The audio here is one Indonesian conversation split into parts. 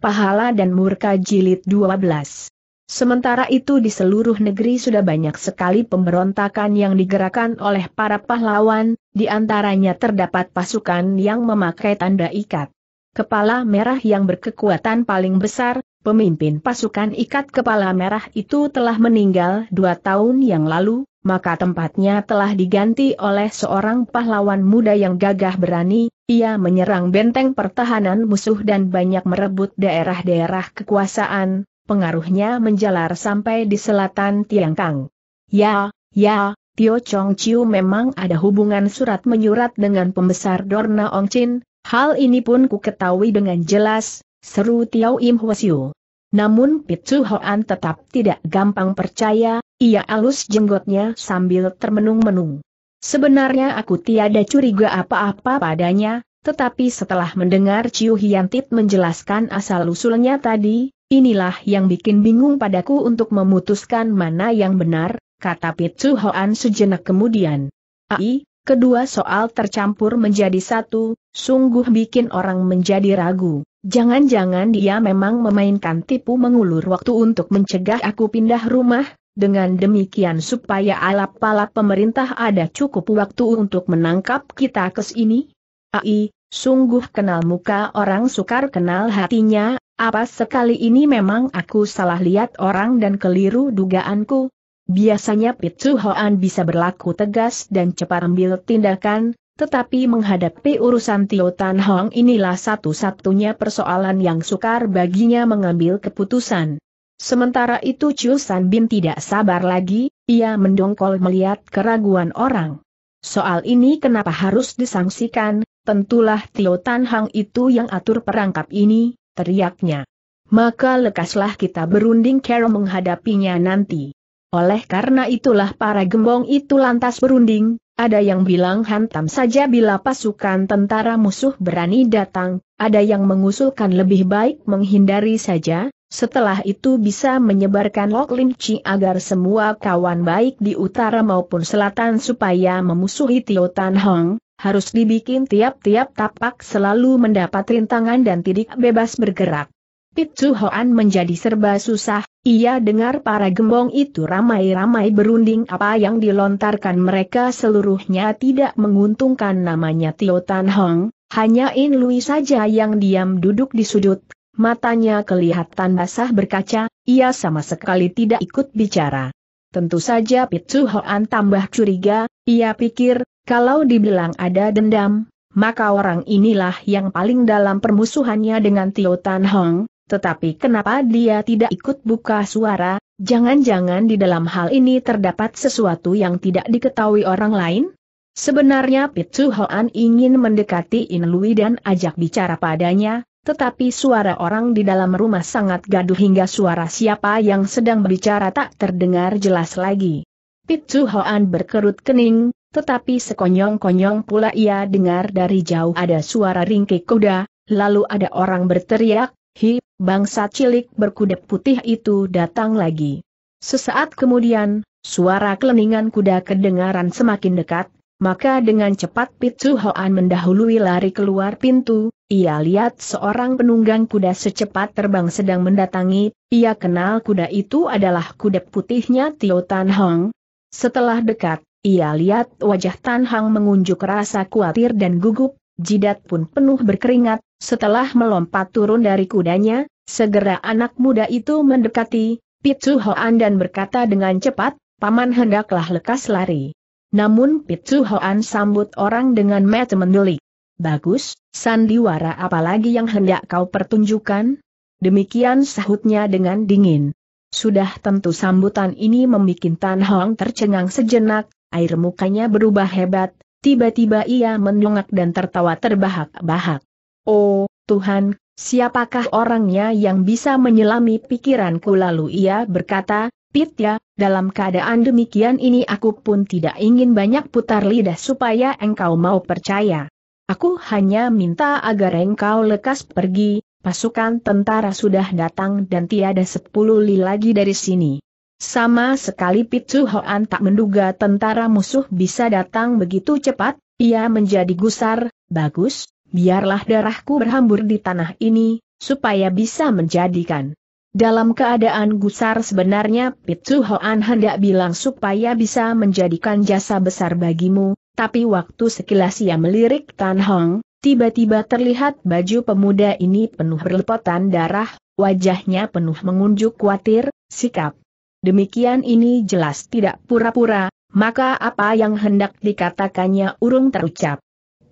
Pahala dan Murka Jilid 12 Sementara itu di seluruh negeri sudah banyak sekali pemberontakan yang digerakkan oleh para pahlawan, di antaranya terdapat pasukan yang memakai tanda ikat. Kepala merah yang berkekuatan paling besar, pemimpin pasukan ikat kepala merah itu telah meninggal dua tahun yang lalu, maka tempatnya telah diganti oleh seorang pahlawan muda yang gagah berani, ia menyerang benteng pertahanan musuh dan banyak merebut daerah-daerah kekuasaan, pengaruhnya menjalar sampai di selatan Tiangkang. Ya, ya, Tio Chong Chiu memang ada hubungan surat menyurat dengan pembesar Dorna Ongchin, hal ini pun ku ketahui dengan jelas, seru Tiao Im Hwasyu. Namun Pitsu Hoan tetap tidak gampang percaya, ia alus jenggotnya sambil termenung-menung. Sebenarnya aku tiada curiga apa-apa padanya, tetapi setelah mendengar Ciu Hiantit menjelaskan asal-usulnya tadi, inilah yang bikin bingung padaku untuk memutuskan mana yang benar, kata Pitsu Hoan sejenak kemudian. Ai, kedua soal tercampur menjadi satu, sungguh bikin orang menjadi ragu. Jangan-jangan dia memang memainkan tipu mengulur waktu untuk mencegah aku pindah rumah, dengan demikian supaya alap palap pemerintah ada cukup waktu untuk menangkap kita kes ini? Ai, sungguh kenal muka orang sukar kenal hatinya, apa sekali ini memang aku salah lihat orang dan keliru dugaanku? Biasanya Pitsu Hoan bisa berlaku tegas dan cepat ambil tindakan, tetapi menghadapi urusan Tio Tan Hong inilah satu-satunya persoalan yang sukar baginya mengambil keputusan. Sementara itu Chu San Bin tidak sabar lagi, ia mendongkol melihat keraguan orang. Soal ini kenapa harus disangsikan, tentulah Tio Tan Hang itu yang atur perangkap ini, teriaknya. Maka lekaslah kita berunding cara menghadapinya nanti. Oleh karena itulah para gembong itu lantas berunding, ada yang bilang hantam saja bila pasukan tentara musuh berani datang, ada yang mengusulkan lebih baik menghindari saja, setelah itu bisa menyebarkan Lok Lim Chi agar semua kawan baik di utara maupun selatan supaya memusuhi Tio Tan Hong, harus dibikin tiap-tiap tapak selalu mendapat rintangan dan tidak bebas bergerak. Pit Su Hoan menjadi serba susah, ia dengar para gembong itu ramai-ramai berunding apa yang dilontarkan mereka seluruhnya tidak menguntungkan namanya Tio Tan Hong, hanya In Lui saja yang diam duduk di sudut, matanya kelihatan basah berkaca, ia sama sekali tidak ikut bicara. Tentu saja Pitsu Hoan tambah curiga, ia pikir, kalau dibilang ada dendam, maka orang inilah yang paling dalam permusuhannya dengan Tio Tan Hong, tetapi kenapa dia tidak ikut buka suara, jangan-jangan di dalam hal ini terdapat sesuatu yang tidak diketahui orang lain? Sebenarnya Pitsu Hoan ingin mendekati In Lui dan ajak bicara padanya, tetapi suara orang di dalam rumah sangat gaduh hingga suara siapa yang sedang berbicara tak terdengar jelas lagi. Pitsu Hoan berkerut kening, tetapi sekonyong-konyong pula ia dengar dari jauh ada suara ringkik kuda, lalu ada orang berteriak, Hi, bangsa cilik berkuda putih itu datang lagi. Sesaat kemudian, suara keleningan kuda kedengaran semakin dekat, maka dengan cepat Pitsu Hoan mendahului lari keluar pintu, ia lihat seorang penunggang kuda secepat terbang sedang mendatangi, ia kenal kuda itu adalah kuda putihnya Tio Tan Hong. Setelah dekat, ia lihat wajah Tan Hong mengunjuk rasa khawatir dan gugup, jidat pun penuh berkeringat, setelah melompat turun dari kudanya, segera anak muda itu mendekati, Pitsu Hoan dan berkata dengan cepat, Paman hendaklah lekas lari. Namun Pitsu Hoan sambut orang dengan mata mendelik. Bagus, sandiwara apalagi yang hendak kau pertunjukkan? Demikian sahutnya dengan dingin. Sudah tentu sambutan ini membuat Tan Hong tercengang sejenak, air mukanya berubah hebat, tiba-tiba ia mendongak dan tertawa terbahak-bahak. Oh, Tuhan, siapakah orangnya yang bisa menyelami pikiranku lalu ia berkata, ya, dalam keadaan demikian ini aku pun tidak ingin banyak putar lidah supaya engkau mau percaya. Aku hanya minta agar engkau lekas pergi, pasukan tentara sudah datang dan tiada sepuluh li lagi dari sini. Sama sekali Pitsu Hoan tak menduga tentara musuh bisa datang begitu cepat, ia menjadi gusar, bagus, biarlah darahku berhambur di tanah ini, supaya bisa menjadikan dalam keadaan gusar sebenarnya Pitsu Hoan hendak bilang supaya bisa menjadikan jasa besar bagimu, tapi waktu sekilas ia melirik Tan Hong, tiba-tiba terlihat baju pemuda ini penuh berlepotan darah, wajahnya penuh mengunjuk khawatir, sikap. Demikian ini jelas tidak pura-pura, maka apa yang hendak dikatakannya urung terucap.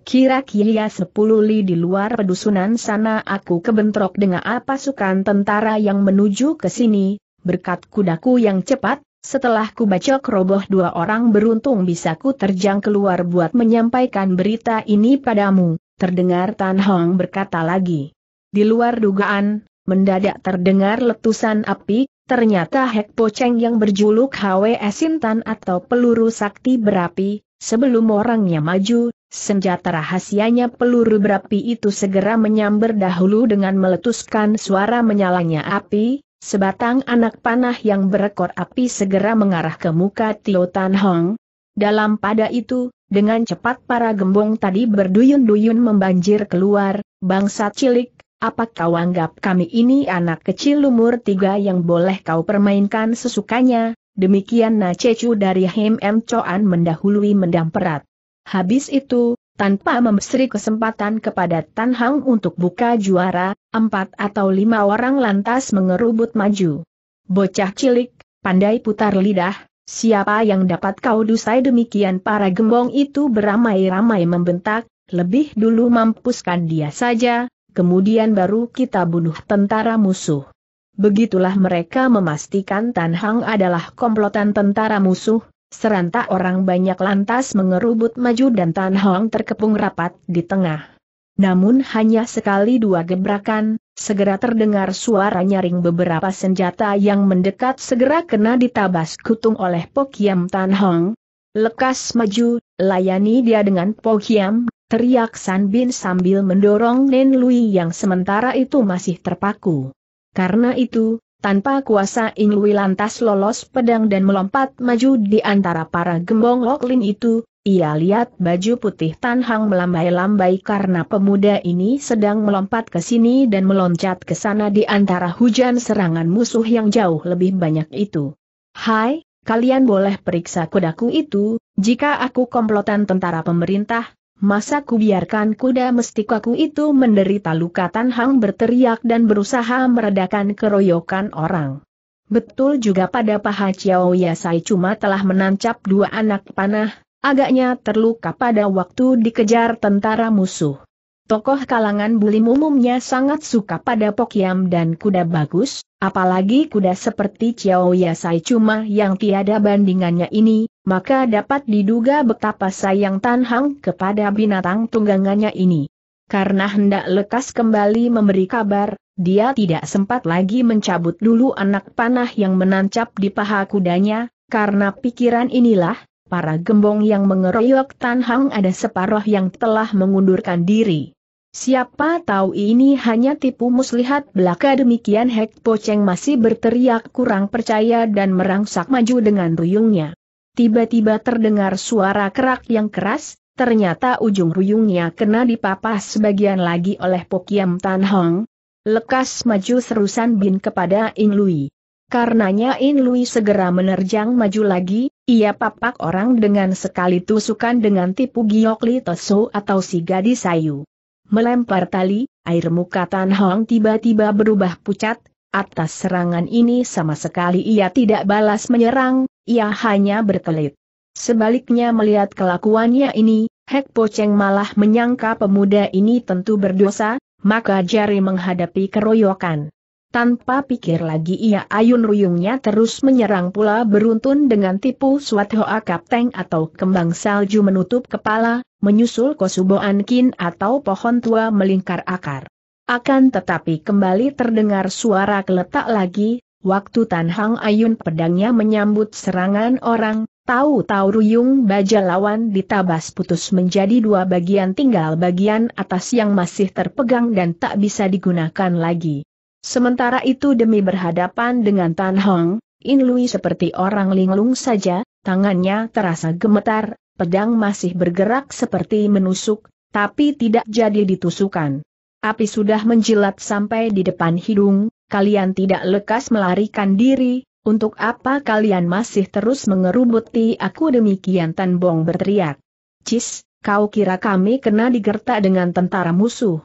Kira-kira ya sepuluh li di luar pedusunan sana aku kebentrok dengan pasukan tentara yang menuju ke sini, berkat kudaku yang cepat, setelah ku bacok roboh dua orang beruntung bisa ku terjang keluar buat menyampaikan berita ini padamu, terdengar Tan Hong berkata lagi. Di luar dugaan, mendadak terdengar letusan api, ternyata Hek Po Cheng yang berjuluk HW Sintan atau peluru sakti berapi, sebelum orangnya maju, Senjata rahasianya peluru berapi itu segera menyambar dahulu dengan meletuskan suara menyalanya api, sebatang anak panah yang berekor api segera mengarah ke muka Tio Tan Hong. Dalam pada itu, dengan cepat para gembong tadi berduyun-duyun membanjir keluar, bangsa cilik, apa kau anggap kami ini anak kecil umur tiga yang boleh kau permainkan sesukanya, demikian Na Cecu dari Him M. Choan mendahului mendamperat. Habis itu, tanpa memberi kesempatan kepada Tan Hang untuk buka juara, empat atau lima orang lantas mengerubut maju. Bocah cilik, pandai putar lidah, siapa yang dapat kau dusai demikian para gembong itu beramai-ramai membentak, lebih dulu mampuskan dia saja, kemudian baru kita bunuh tentara musuh. Begitulah mereka memastikan Tan Hang adalah komplotan tentara musuh, Serentak orang banyak lantas mengerubut maju dan Tan Hong terkepung rapat di tengah. Namun hanya sekali dua gebrakan, segera terdengar suara nyaring beberapa senjata yang mendekat segera kena ditabas kutung oleh Pokiam Tan Hong. Lekas maju, layani dia dengan Pokiam, teriak San Bin sambil mendorong Nen Lui yang sementara itu masih terpaku. Karena itu, tanpa kuasa Ingui lantas lolos pedang dan melompat maju di antara para gembong Loklin itu, ia lihat baju putih Tan Hang melambai-lambai karena pemuda ini sedang melompat ke sini dan meloncat ke sana di antara hujan serangan musuh yang jauh lebih banyak itu. Hai, kalian boleh periksa kudaku itu, jika aku komplotan tentara pemerintah, Masa ku biarkan kuda mestikaku itu menderita luka Tan Hang berteriak dan berusaha meredakan keroyokan orang. Betul juga pada paha Chiao Yasai cuma telah menancap dua anak panah, agaknya terluka pada waktu dikejar tentara musuh. Tokoh kalangan bulim umumnya sangat suka pada pokiam dan kuda bagus, apalagi kuda seperti Chiao Yasai cuma yang tiada bandingannya ini, maka dapat diduga betapa sayang Tan Hang kepada binatang tunggangannya ini. Karena hendak lekas kembali memberi kabar, dia tidak sempat lagi mencabut dulu anak panah yang menancap di paha kudanya, karena pikiran inilah, para gembong yang mengeroyok Tan Hang ada separuh yang telah mengundurkan diri. Siapa tahu ini hanya tipu muslihat belaka demikian Hek Poceng masih berteriak kurang percaya dan merangsak maju dengan ruyungnya tiba-tiba terdengar suara kerak yang keras, ternyata ujung ruyungnya kena dipapah sebagian lagi oleh Pokiam Tan Hong. Lekas maju serusan Bin kepada In Lui. Karenanya In Lui segera menerjang maju lagi, ia papak orang dengan sekali tusukan dengan tipu giok Li Toso atau si gadis sayu. Melempar tali, air muka Tan Hong tiba-tiba berubah pucat, Atas serangan ini sama sekali ia tidak balas menyerang, ia hanya berkelit. Sebaliknya melihat kelakuannya ini, Hek Poceng malah menyangka pemuda ini tentu berdosa, maka jari menghadapi keroyokan. Tanpa pikir lagi ia ayun ruyungnya terus menyerang pula beruntun dengan tipu suat hoa kapteng atau kembang salju menutup kepala, menyusul kosuboan kin atau pohon tua melingkar akar. Akan tetapi kembali terdengar suara keletak lagi, waktu Tan Hang Ayun pedangnya menyambut serangan orang, tahu-tahu ruyung baja lawan ditabas putus menjadi dua bagian tinggal bagian atas yang masih terpegang dan tak bisa digunakan lagi. Sementara itu demi berhadapan dengan Tan Hong, In Lui seperti orang linglung saja, tangannya terasa gemetar, pedang masih bergerak seperti menusuk, tapi tidak jadi ditusukan. Api sudah menjilat sampai di depan hidung, kalian tidak lekas melarikan diri, untuk apa kalian masih terus mengerubuti aku demikian Tan Bong berteriak. Cis, kau kira kami kena digertak dengan tentara musuh.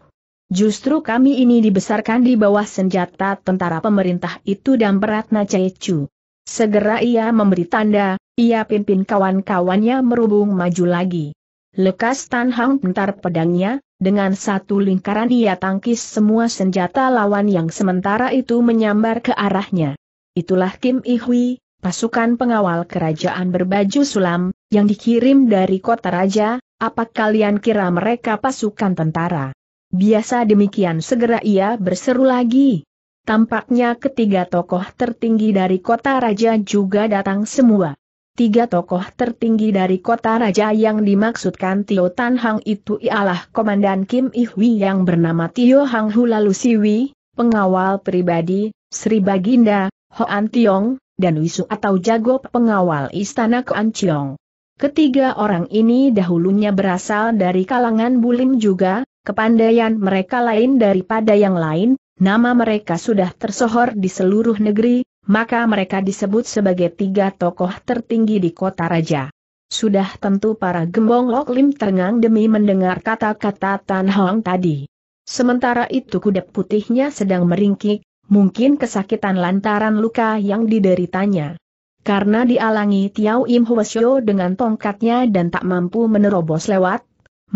Justru kami ini dibesarkan di bawah senjata tentara pemerintah itu dan beratna Cecu. Segera ia memberi tanda, ia pimpin kawan-kawannya merubung maju lagi. Lekas Tan Hang bentar pedangnya, dengan satu lingkaran ia tangkis semua senjata lawan yang sementara itu menyambar ke arahnya. Itulah Kim Ihui, pasukan pengawal kerajaan berbaju sulam, yang dikirim dari kota raja, apa kalian kira mereka pasukan tentara? Biasa demikian segera ia berseru lagi. Tampaknya ketiga tokoh tertinggi dari kota raja juga datang semua. Tiga tokoh tertinggi dari kota raja yang dimaksudkan Tio Tan Hang itu ialah Komandan Kim Ihwi yang bernama Tio Hang Hu lalu Siwi, pengawal pribadi, Sri Baginda, Hoan Tiong, dan Wisu atau Jago pengawal Istana Chiong. Ketiga orang ini dahulunya berasal dari kalangan Bulim juga, kepandaian mereka lain daripada yang lain, nama mereka sudah tersohor di seluruh negeri, maka mereka disebut sebagai tiga tokoh tertinggi di kota raja. Sudah tentu para gembong Lok Lim tengang demi mendengar kata-kata Tan Hong tadi. Sementara itu kuda putihnya sedang meringkik, mungkin kesakitan lantaran luka yang dideritanya. Karena dialangi Tiao Im Hwasyo dengan tongkatnya dan tak mampu menerobos lewat,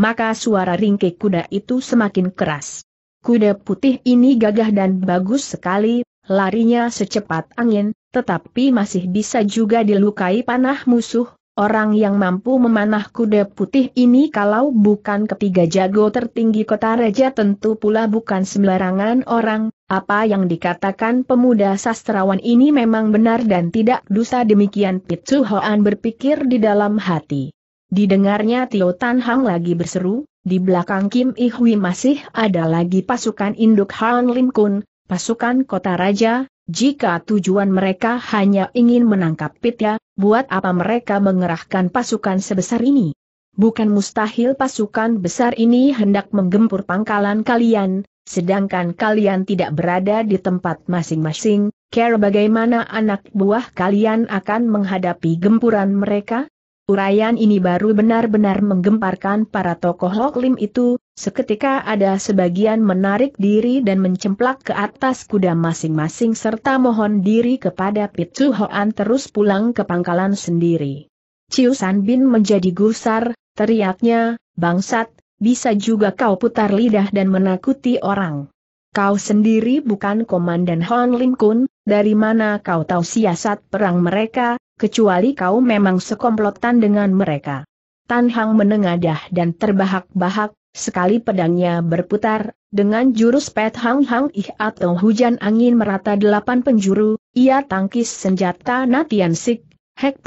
maka suara ringkik kuda itu semakin keras. Kuda putih ini gagah dan bagus sekali, larinya secepat angin, tetapi masih bisa juga dilukai panah musuh, orang yang mampu memanah kuda putih ini kalau bukan ketiga jago tertinggi kota raja tentu pula bukan sembarangan orang, apa yang dikatakan pemuda sastrawan ini memang benar dan tidak dusta demikian Pitsu Hoan berpikir di dalam hati. Didengarnya Tio Tan Hang lagi berseru, di belakang Kim Ihui masih ada lagi pasukan induk Han Lim Kun, pasukan kota raja, jika tujuan mereka hanya ingin menangkap Pitya, buat apa mereka mengerahkan pasukan sebesar ini? Bukan mustahil pasukan besar ini hendak menggempur pangkalan kalian, sedangkan kalian tidak berada di tempat masing-masing, care bagaimana anak buah kalian akan menghadapi gempuran mereka? Urayan ini baru benar-benar menggemparkan para tokoh Hoklim itu, Seketika ada sebagian menarik diri dan mencemplak ke atas kuda masing-masing serta mohon diri kepada Pitsu Hoan terus pulang ke pangkalan sendiri. Ciu San Bin menjadi gusar, teriaknya, bangsat, bisa juga kau putar lidah dan menakuti orang. Kau sendiri bukan komandan Hon Lim Kun, dari mana kau tahu siasat perang mereka, kecuali kau memang sekomplotan dengan mereka. Tan Hang menengadah dan terbahak-bahak, Sekali pedangnya berputar, dengan jurus pet hang hang ih atau hujan angin merata delapan penjuru, ia tangkis senjata Natian Sik, Hek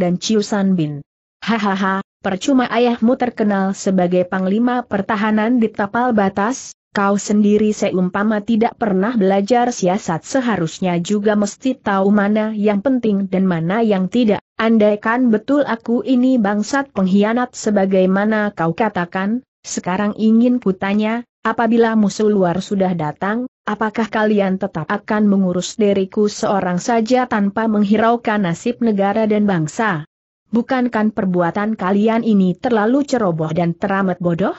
dan Chiu San Bin. Hahaha, percuma ayahmu terkenal sebagai panglima pertahanan di tapal batas, kau sendiri seumpama tidak pernah belajar siasat seharusnya juga mesti tahu mana yang penting dan mana yang tidak. Andaikan betul aku ini bangsat pengkhianat sebagaimana kau katakan, sekarang ingin kutanya, apabila musuh luar sudah datang, apakah kalian tetap akan mengurus diriku seorang saja tanpa menghiraukan nasib negara dan bangsa? Bukankan perbuatan kalian ini terlalu ceroboh dan teramat bodoh?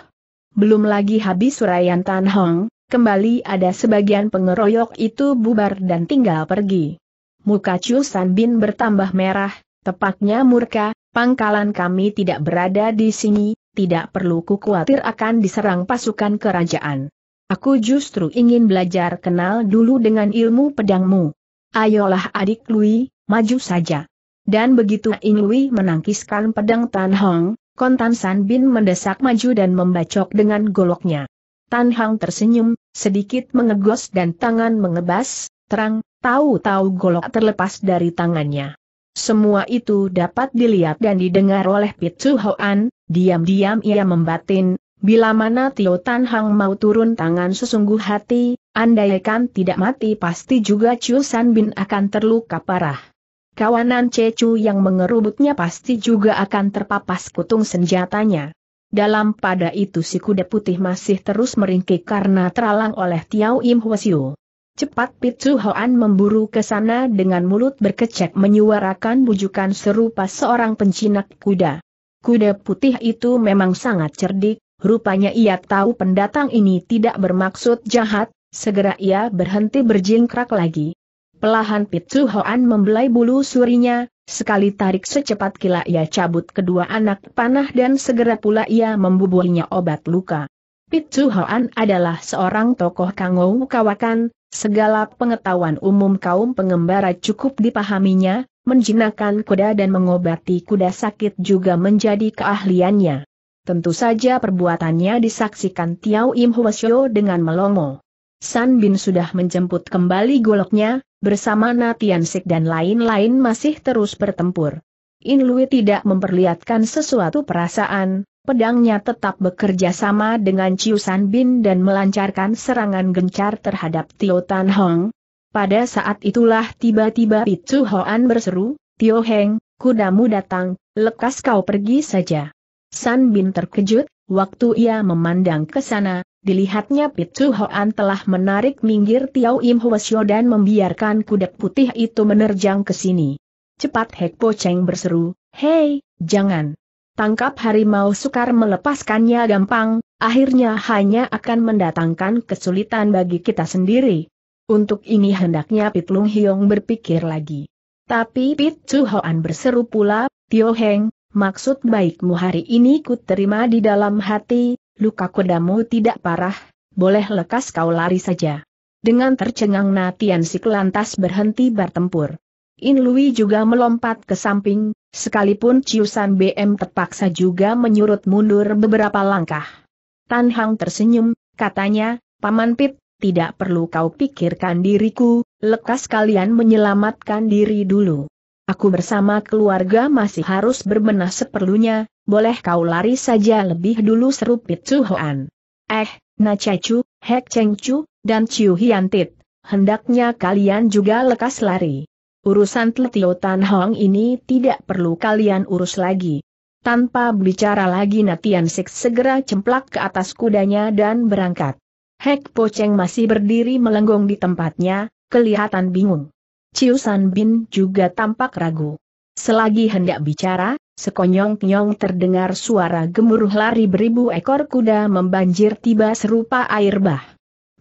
Belum lagi habis Surayan Tan Hong, kembali ada sebagian pengeroyok itu bubar dan tinggal pergi. Muka Chu San Bin bertambah merah, tepatnya murka, pangkalan kami tidak berada di sini, tidak perlu ku khawatir akan diserang pasukan kerajaan. Aku justru ingin belajar kenal dulu dengan ilmu pedangmu. Ayolah adik Lui, maju saja. Dan begitu In Lui menangkiskan pedang Tan Hong, Kontan San Bin mendesak maju dan membacok dengan goloknya. Tan Hong tersenyum, sedikit mengegos dan tangan mengebas, terang, tahu-tahu golok terlepas dari tangannya. Semua itu dapat dilihat dan didengar oleh Pitsu Hoan, diam-diam ia membatin, bila mana Tio Tan Hang mau turun tangan sesungguh hati, andaikan tidak mati pasti juga Chu San Bin akan terluka parah. Kawanan Cecu yang mengerubutnya pasti juga akan terpapas kutung senjatanya. Dalam pada itu si kuda putih masih terus meringkik karena teralang oleh Tiao Im Hwasyu. Cepat Pitsu Hoan memburu ke sana dengan mulut berkecek menyuarakan bujukan serupa seorang pencinak kuda. Kuda putih itu memang sangat cerdik, rupanya ia tahu pendatang ini tidak bermaksud jahat, segera ia berhenti berjingkrak lagi. Pelahan Pitsu Hoan membelai bulu surinya, sekali tarik secepat kilat ia cabut kedua anak panah dan segera pula ia membubuhinya obat luka. Pitsu Hoan adalah seorang tokoh kangou kawakan, Segala pengetahuan umum kaum pengembara cukup dipahaminya, menjinakkan kuda dan mengobati kuda sakit juga menjadi keahliannya. Tentu saja perbuatannya disaksikan Tiao Im Huasyo dengan melongo. San Bin sudah menjemput kembali goloknya, bersama Natian Sik dan lain-lain masih terus bertempur. In Lui tidak memperlihatkan sesuatu perasaan, pedangnya tetap bekerja sama dengan Chiu San Bin dan melancarkan serangan gencar terhadap Tio Tan Hong. Pada saat itulah tiba-tiba Pitu Hoan berseru, Tio Heng, kudamu datang, lekas kau pergi saja. San Bin terkejut, waktu ia memandang ke sana, dilihatnya Pitu Hoan telah menarik minggir Tiao Im Hwasyo dan membiarkan kuda putih itu menerjang ke sini. Cepat Hek Po Cheng berseru, Hei, jangan! tangkap harimau sukar melepaskannya gampang, akhirnya hanya akan mendatangkan kesulitan bagi kita sendiri. Untuk ini hendaknya Pit Lung Hiong berpikir lagi. Tapi Pit Chu Hoan berseru pula, Tio Heng, maksud baikmu hari ini ku terima di dalam hati, luka kudamu tidak parah, boleh lekas kau lari saja. Dengan tercengang Natian Sik lantas berhenti bertempur. In Lui juga melompat ke samping, sekalipun Ciusan BM terpaksa juga menyurut mundur beberapa langkah. Tan Hang tersenyum, katanya, Paman Pit, tidak perlu kau pikirkan diriku, lekas kalian menyelamatkan diri dulu. Aku bersama keluarga masih harus berbenah seperlunya, boleh kau lari saja lebih dulu seru Pit Suhoan. Eh, Na Chu, Hek Cheng Chu, dan Ciu Hian Tit, hendaknya kalian juga lekas lari. Urusan Tletio Tan Hong ini tidak perlu kalian urus lagi. Tanpa bicara lagi Natian Sik segera cemplak ke atas kudanya dan berangkat. Hek Po masih berdiri melenggong di tempatnya, kelihatan bingung. Ciu San Bin juga tampak ragu. Selagi hendak bicara, sekonyong-nyong terdengar suara gemuruh lari beribu ekor kuda membanjir tiba serupa air bah.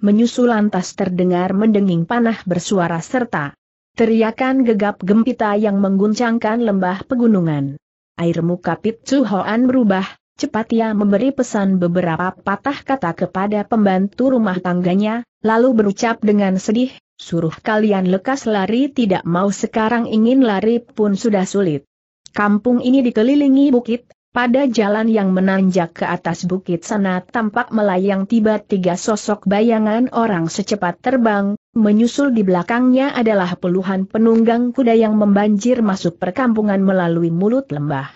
Menyusul lantas terdengar mendenging panah bersuara serta Teriakan gegap gempita yang mengguncangkan lembah pegunungan. Air muka Pit Chu Hoan berubah, cepat ia memberi pesan beberapa patah kata kepada pembantu rumah tangganya, lalu berucap dengan sedih, suruh kalian lekas lari tidak mau sekarang ingin lari pun sudah sulit. Kampung ini dikelilingi bukit, pada jalan yang menanjak ke atas bukit sana tampak melayang tiba tiga sosok bayangan orang secepat terbang, Menyusul di belakangnya adalah puluhan penunggang kuda yang membanjir masuk perkampungan melalui mulut lembah.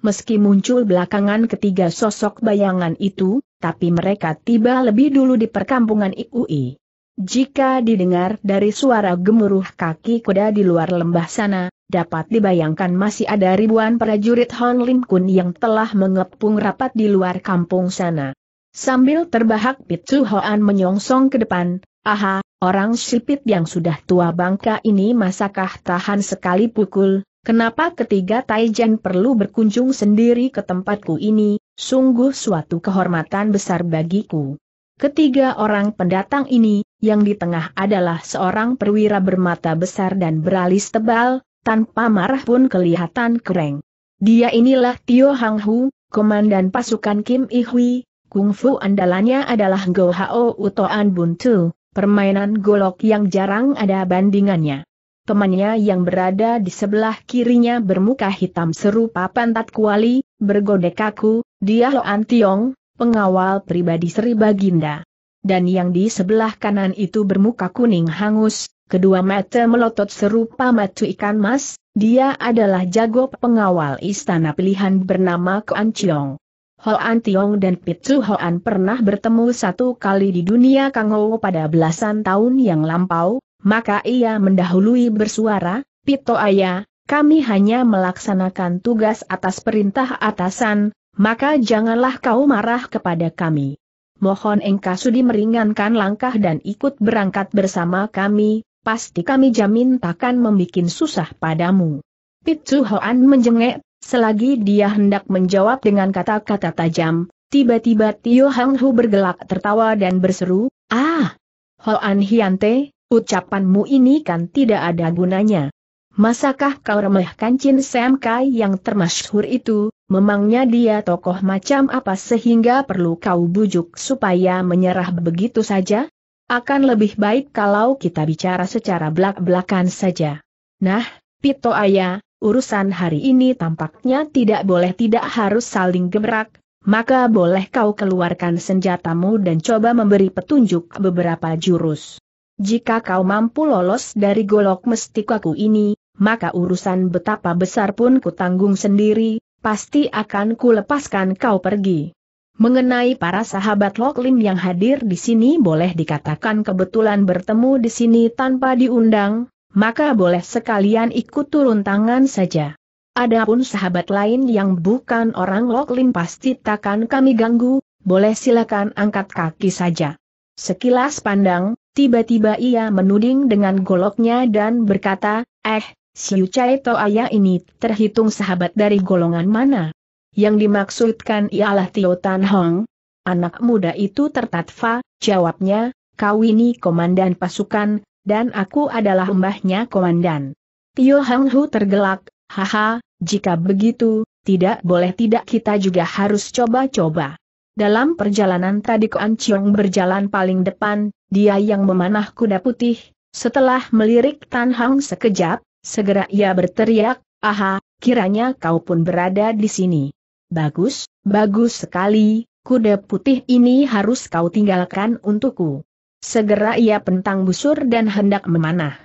Meski muncul belakangan ketiga sosok bayangan itu, tapi mereka tiba lebih dulu di perkampungan IUI. Jika didengar dari suara gemuruh kaki kuda di luar lembah sana, dapat dibayangkan masih ada ribuan prajurit Hon Lim Kun yang telah mengepung rapat di luar kampung sana. Sambil terbahak Pitsu Hoan menyongsong ke depan, Aha, orang sipit yang sudah tua bangka ini masakah tahan sekali pukul, kenapa ketiga Taijen perlu berkunjung sendiri ke tempatku ini, sungguh suatu kehormatan besar bagiku. Ketiga orang pendatang ini, yang di tengah adalah seorang perwira bermata besar dan beralis tebal, tanpa marah pun kelihatan kereng. Dia inilah Tio Hang Hu, komandan pasukan Kim I Hui, kungfu andalannya adalah Go Hao Utoan Buntu, Permainan golok yang jarang ada bandingannya. Temannya yang berada di sebelah kirinya bermuka hitam serupa pantat kuali, bergodek kaku, dia Lo Antiong, pengawal pribadi Sri Baginda. Dan yang di sebelah kanan itu bermuka kuning hangus, kedua mata melotot serupa mata ikan mas, dia adalah jago pengawal istana pilihan bernama Kuan Chiong. Hoan Tiong dan Pitsu Hoan pernah bertemu satu kali di dunia Kangou pada belasan tahun yang lampau, maka ia mendahului bersuara, Pito Ayah, kami hanya melaksanakan tugas atas perintah atasan, maka janganlah kau marah kepada kami. Mohon engkau sudi meringankan langkah dan ikut berangkat bersama kami, pasti kami jamin takkan membuat susah padamu. Pitsu Hoan menjengek, Selagi dia hendak menjawab dengan kata-kata tajam, tiba-tiba Tio Hang Hu bergelak tertawa dan berseru, Ah! Hoan Hiante, ucapanmu ini kan tidak ada gunanya. Masakah kau remehkan Chin Sam Kai yang termasyhur itu, memangnya dia tokoh macam apa sehingga perlu kau bujuk supaya menyerah begitu saja? Akan lebih baik kalau kita bicara secara belak-belakan saja. Nah, Pito Ayah, urusan hari ini tampaknya tidak boleh tidak harus saling gebrak, maka boleh kau keluarkan senjatamu dan coba memberi petunjuk beberapa jurus. Jika kau mampu lolos dari golok mestikaku ini, maka urusan betapa besar pun kutanggung sendiri, pasti akan kulepaskan kau pergi. Mengenai para sahabat Lim yang hadir di sini boleh dikatakan kebetulan bertemu di sini tanpa diundang, maka boleh sekalian ikut turun tangan saja. Adapun sahabat lain yang bukan orang Loklin pasti takkan kami ganggu, boleh silakan angkat kaki saja. Sekilas pandang, tiba-tiba ia menuding dengan goloknya dan berkata, eh, Siu Chai Ayah ini terhitung sahabat dari golongan mana? Yang dimaksudkan ialah Tio Tan Hong. Anak muda itu tertatfa, jawabnya, kau ini komandan pasukan, dan aku adalah mbahnya komandan. Tio Hang Hu tergelak, haha, jika begitu, tidak boleh tidak kita juga harus coba-coba. Dalam perjalanan tadi Kuan Chiong berjalan paling depan, dia yang memanah kuda putih, setelah melirik Tan Hang sekejap, segera ia berteriak, aha, kiranya kau pun berada di sini. Bagus, bagus sekali, kuda putih ini harus kau tinggalkan untukku. Segera ia pentang busur dan hendak memanah.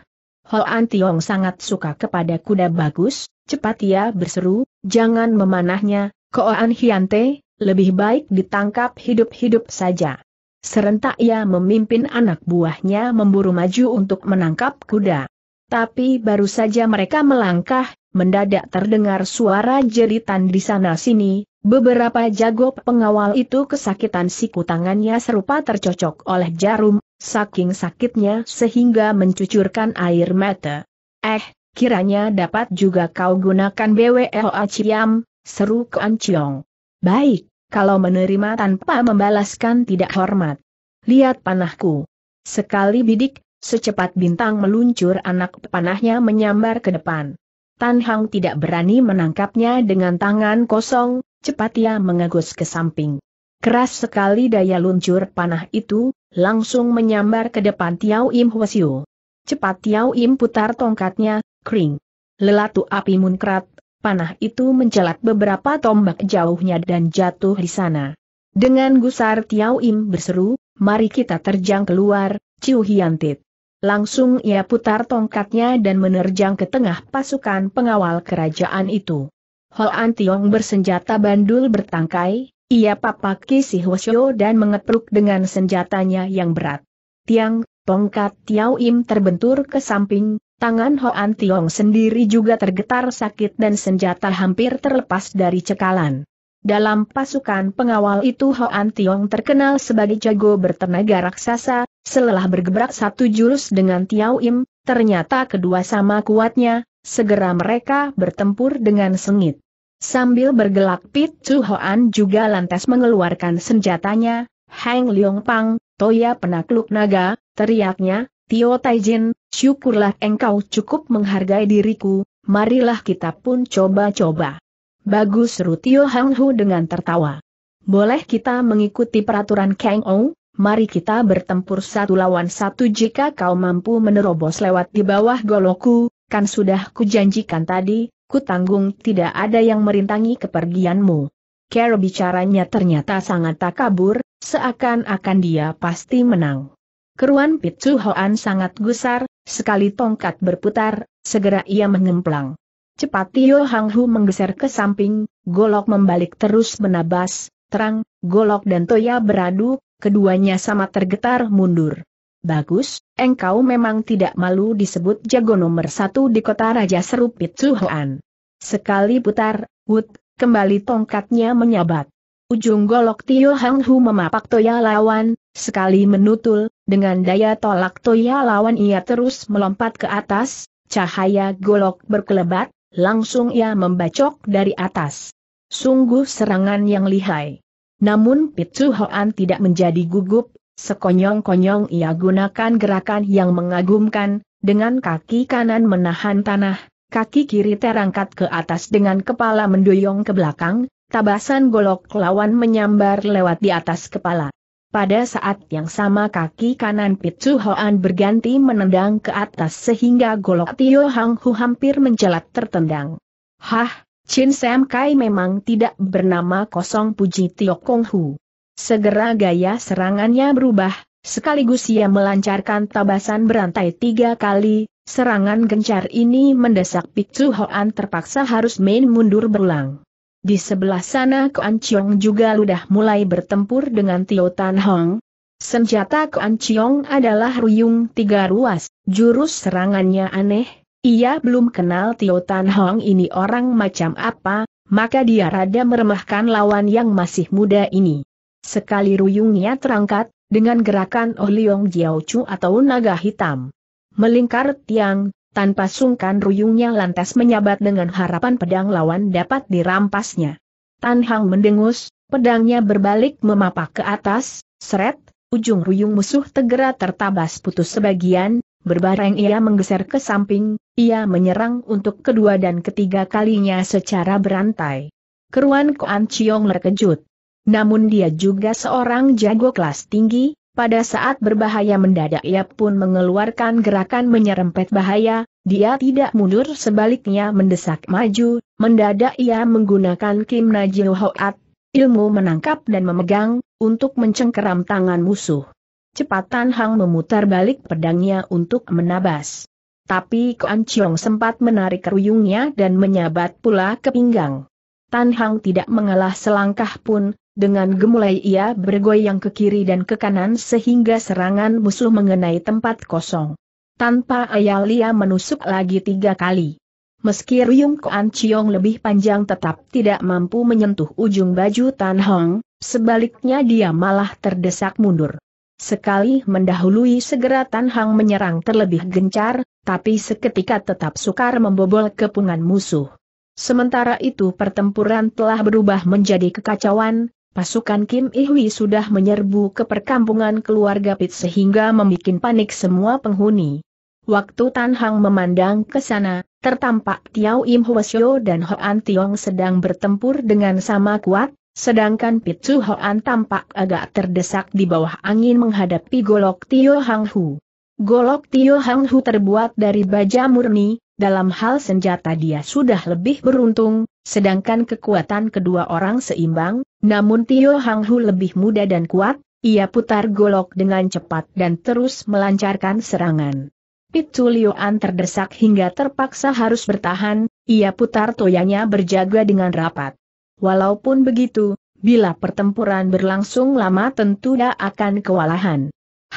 Hoan Tiong sangat suka kepada kuda bagus, cepat ia berseru, jangan memanahnya, Koan Hiante, lebih baik ditangkap hidup-hidup saja. Serentak ia memimpin anak buahnya memburu maju untuk menangkap kuda. Tapi baru saja mereka melangkah, mendadak terdengar suara jeritan di sana-sini, Beberapa jago pengawal itu kesakitan siku tangannya serupa tercocok oleh jarum, saking sakitnya sehingga mencucurkan air mata. Eh, kiranya dapat juga kau gunakan BWL aciam? seru Kuan Chiong. Baik, kalau menerima tanpa membalaskan tidak hormat. Lihat panahku. Sekali bidik, secepat bintang meluncur anak panahnya menyambar ke depan. Tan Hang tidak berani menangkapnya dengan tangan kosong, cepat ia mengagus ke samping. Keras sekali daya luncur panah itu, langsung menyambar ke depan Tiao Im Hwasyu. Cepat Tiao Im putar tongkatnya, kring. Lelatu api munkrat, panah itu mencelat beberapa tombak jauhnya dan jatuh di sana. Dengan gusar Tiao Im berseru, mari kita terjang keluar, Ciu Hiantit. Langsung ia putar tongkatnya dan menerjang ke tengah pasukan pengawal kerajaan itu. Hoan Tiong bersenjata bandul bertangkai, ia papaki si Hwasyo dan mengepruk dengan senjatanya yang berat. Tiang, tongkat Tiao Im terbentur ke samping, tangan Hoan Tiong sendiri juga tergetar sakit dan senjata hampir terlepas dari cekalan. Dalam pasukan pengawal itu Hoan Tiong terkenal sebagai jago bertenaga raksasa, setelah bergebrak satu jurus dengan Tiao Im, ternyata kedua sama kuatnya, segera mereka bertempur dengan sengit. Sambil bergelak Pit Chu Hoan juga lantas mengeluarkan senjatanya, Hang Leong Pang, Toya penakluk naga, teriaknya, Tio Taijin, syukurlah engkau cukup menghargai diriku, marilah kita pun coba-coba. Bagus seru Tio Hang Hu dengan tertawa. Boleh kita mengikuti peraturan Kang Ou? Mari kita bertempur satu lawan satu jika kau mampu menerobos lewat di bawah goloku kan sudah kujanjikan tadi, ku tanggung tidak ada yang merintangi kepergianmu. Cara bicaranya ternyata sangat tak kabur, seakan-akan dia pasti menang. Keruan Pitsu Hoan sangat gusar, sekali tongkat berputar, segera ia mengemplang. Cepat Tio Hang Hu menggeser ke samping, golok membalik terus menabas, terang, golok dan Toya beradu, keduanya sama tergetar mundur. Bagus, engkau memang tidak malu disebut jago nomor satu di kota Raja Serupit Suhoan. Sekali putar, wut, kembali tongkatnya menyabat. Ujung golok Tio Hang Hu memapak Toya lawan, sekali menutul, dengan daya tolak Toya lawan ia terus melompat ke atas, cahaya golok berkelebat, langsung ia membacok dari atas. Sungguh serangan yang lihai. Namun Pitsu Hoan tidak menjadi gugup, Sekonyong-konyong ia gunakan gerakan yang mengagumkan, dengan kaki kanan menahan tanah, kaki kiri terangkat ke atas dengan kepala mendoyong ke belakang, tabasan golok lawan menyambar lewat di atas kepala. Pada saat yang sama kaki kanan Pitsu Hoan berganti menendang ke atas sehingga golok Tio Hang Hu hampir mencelat tertendang. Hah, Chin Sam Kai memang tidak bernama kosong puji Tio Kong Hu. Segera gaya serangannya berubah, sekaligus ia melancarkan tabasan berantai tiga kali, serangan gencar ini mendesak Pitsu Hoan terpaksa harus main mundur berulang. Di sebelah sana Kuan Chiong juga ludah mulai bertempur dengan Tio Tan Hong. Senjata Kuan Chiong adalah ruyung tiga ruas, jurus serangannya aneh, ia belum kenal Tio Tan Hong ini orang macam apa, maka dia rada meremahkan lawan yang masih muda ini. Sekali ruyungnya terangkat, dengan gerakan Oh Liong atau naga hitam. Melingkar tiang, tanpa sungkan ruyungnya lantas menyabat dengan harapan pedang lawan dapat dirampasnya. Tan Hang mendengus, pedangnya berbalik memapak ke atas, seret, ujung ruyung musuh tegera tertabas putus sebagian, berbareng ia menggeser ke samping, ia menyerang untuk kedua dan ketiga kalinya secara berantai. Keruan Koan Chiong terkejut. Namun dia juga seorang jago kelas tinggi, pada saat berbahaya mendadak ia pun mengeluarkan gerakan menyerempet bahaya, dia tidak mundur sebaliknya mendesak maju, mendadak ia menggunakan Kim Najil Hoat, ilmu menangkap dan memegang, untuk mencengkeram tangan musuh. Cepatan Hang memutar balik pedangnya untuk menabas. Tapi Kuan Chiong sempat menarik keruyungnya dan menyabat pula ke pinggang. Tan Hang tidak mengalah selangkah pun, dengan gemulai ia bergoyang ke kiri dan ke kanan sehingga serangan musuh mengenai tempat kosong. Tanpa ayal ia menusuk lagi tiga kali. Meski Ryung Kuan Chiong lebih panjang tetap tidak mampu menyentuh ujung baju Tan Hong, sebaliknya dia malah terdesak mundur. Sekali mendahului segera Tan Hong menyerang terlebih gencar, tapi seketika tetap sukar membobol kepungan musuh. Sementara itu pertempuran telah berubah menjadi kekacauan, pasukan Kim Ihwi sudah menyerbu ke perkampungan keluarga Pit sehingga membuat panik semua penghuni. Waktu Tan Hang memandang ke sana, tertampak Tiao Im Hwasyo dan Hoan Tiong sedang bertempur dengan sama kuat, sedangkan Su Hoan tampak agak terdesak di bawah angin menghadapi golok Tio Hang Hu. Golok Tio Hang Hu terbuat dari baja murni, dalam hal senjata dia sudah lebih beruntung, Sedangkan kekuatan kedua orang seimbang, namun Tio Hang Hu lebih muda dan kuat, ia putar golok dengan cepat dan terus melancarkan serangan. Pitulioan terdesak hingga terpaksa harus bertahan, ia putar toyanya berjaga dengan rapat. Walaupun begitu, bila pertempuran berlangsung lama tentu tidak akan kewalahan.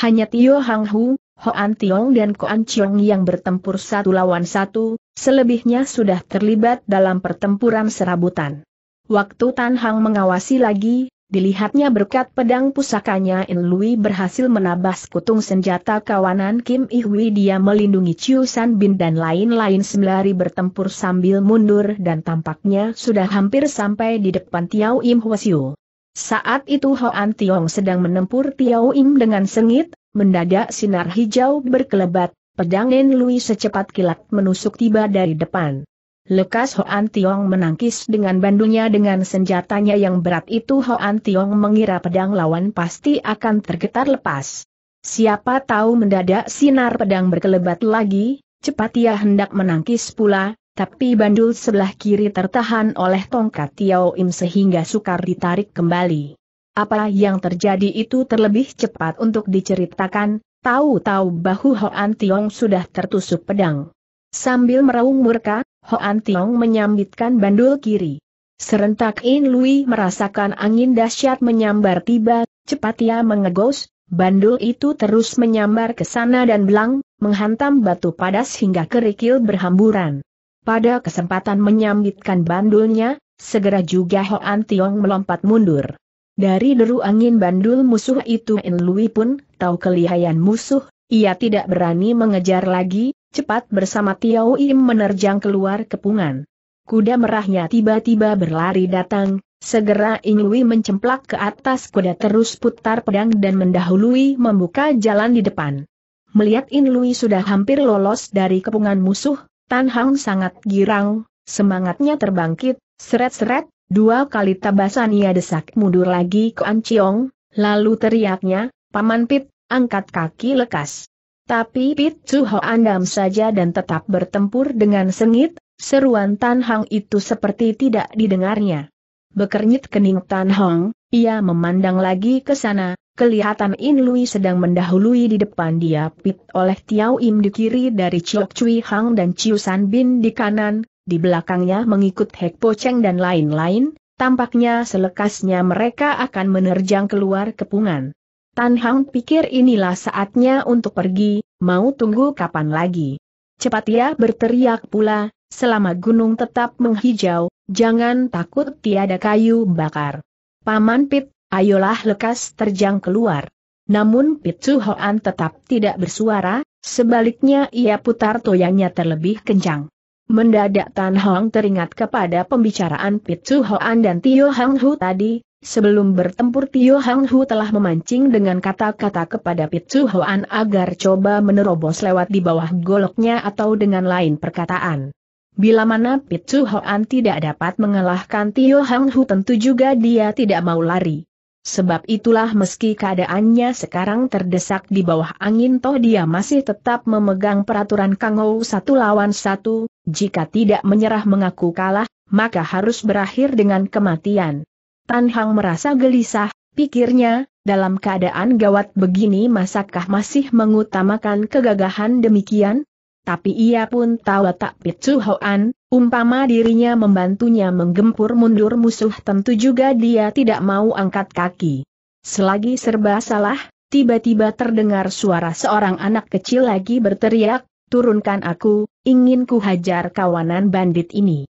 Hanya Tio Hang Hu, Hoan Tiong dan Koan Chiong yang bertempur satu lawan satu, selebihnya sudah terlibat dalam pertempuran serabutan. Waktu Tan Hang mengawasi lagi, dilihatnya berkat pedang pusakanya In Lui berhasil menabas kutung senjata kawanan Kim Ihui dia melindungi Chiu San Bin dan lain-lain sembari bertempur sambil mundur dan tampaknya sudah hampir sampai di depan Tiao Im Hwasyu. Saat itu Hoan Tiong sedang menempur Tiao Im dengan sengit, mendadak sinar hijau berkelebat, pedang Nen Lui secepat kilat menusuk tiba dari depan. Lekas Hoan Tiong menangkis dengan bandunya dengan senjatanya yang berat itu Hoan Tiong mengira pedang lawan pasti akan tergetar lepas. Siapa tahu mendadak sinar pedang berkelebat lagi, cepat ia hendak menangkis pula, tapi bandul sebelah kiri tertahan oleh tongkat Tiao Im sehingga sukar ditarik kembali. Apa yang terjadi itu terlebih cepat untuk diceritakan, tahu-tahu bahu Hoan Tiong sudah tertusuk pedang. Sambil meraung murka, Hoan Tiong menyambitkan bandul kiri. Serentak In Lui merasakan angin dahsyat menyambar tiba, cepat ia mengegos, bandul itu terus menyambar ke sana dan belang, menghantam batu padas hingga kerikil berhamburan. Pada kesempatan menyambitkan bandulnya, segera juga Hoan Tiong melompat mundur. Dari deru angin bandul musuh itu In Lui pun tahu kelihayan musuh, ia tidak berani mengejar lagi, cepat bersama Tiao Im menerjang keluar kepungan. Kuda merahnya tiba-tiba berlari datang, segera In Lui mencemplak ke atas kuda terus putar pedang dan mendahului membuka jalan di depan. Melihat In Lui sudah hampir lolos dari kepungan musuh, Tan Hang sangat girang, semangatnya terbangkit, seret-seret, Dua kali tabasan ia desak mundur lagi ke Anciong, lalu teriaknya, Paman Pit, angkat kaki lekas. Tapi Pit Suho andam saja dan tetap bertempur dengan sengit, seruan Tan Hang itu seperti tidak didengarnya. Bekernyit kening Tan Hang, ia memandang lagi ke sana, kelihatan In Lui sedang mendahului di depan dia Pit oleh Tiao Im di kiri dari Chiok Chui Hang dan Chiu San Bin di kanan, di belakangnya mengikut Hek Poceng dan lain-lain, tampaknya selekasnya mereka akan menerjang keluar kepungan. Tan Hang pikir inilah saatnya untuk pergi, mau tunggu kapan lagi. Cepat ia berteriak pula, selama gunung tetap menghijau, jangan takut tiada kayu bakar. Paman Pit, ayolah lekas terjang keluar. Namun Pitsu Hoan tetap tidak bersuara, sebaliknya ia putar toyangnya terlebih kencang. Mendadak Tan Hong teringat kepada pembicaraan Pitsu Hoan dan Tio Hang Hu tadi, sebelum bertempur Tio Hang Hu telah memancing dengan kata-kata kepada Pitsu Hoan agar coba menerobos lewat di bawah goloknya atau dengan lain perkataan. Bila mana Pitsu Hoan tidak dapat mengalahkan Tio Hang Hu tentu juga dia tidak mau lari. Sebab itulah meski keadaannya sekarang terdesak di bawah angin toh dia masih tetap memegang peraturan Kangou satu lawan satu, jika tidak menyerah mengaku kalah, maka harus berakhir dengan kematian. Tan Hang merasa gelisah, pikirnya, dalam keadaan gawat begini masakah masih mengutamakan kegagahan demikian? tapi ia pun tahu tak Pitsu Hoan, umpama dirinya membantunya menggempur mundur musuh tentu juga dia tidak mau angkat kaki. Selagi serba salah, tiba-tiba terdengar suara seorang anak kecil lagi berteriak, turunkan aku, ingin ku hajar kawanan bandit ini.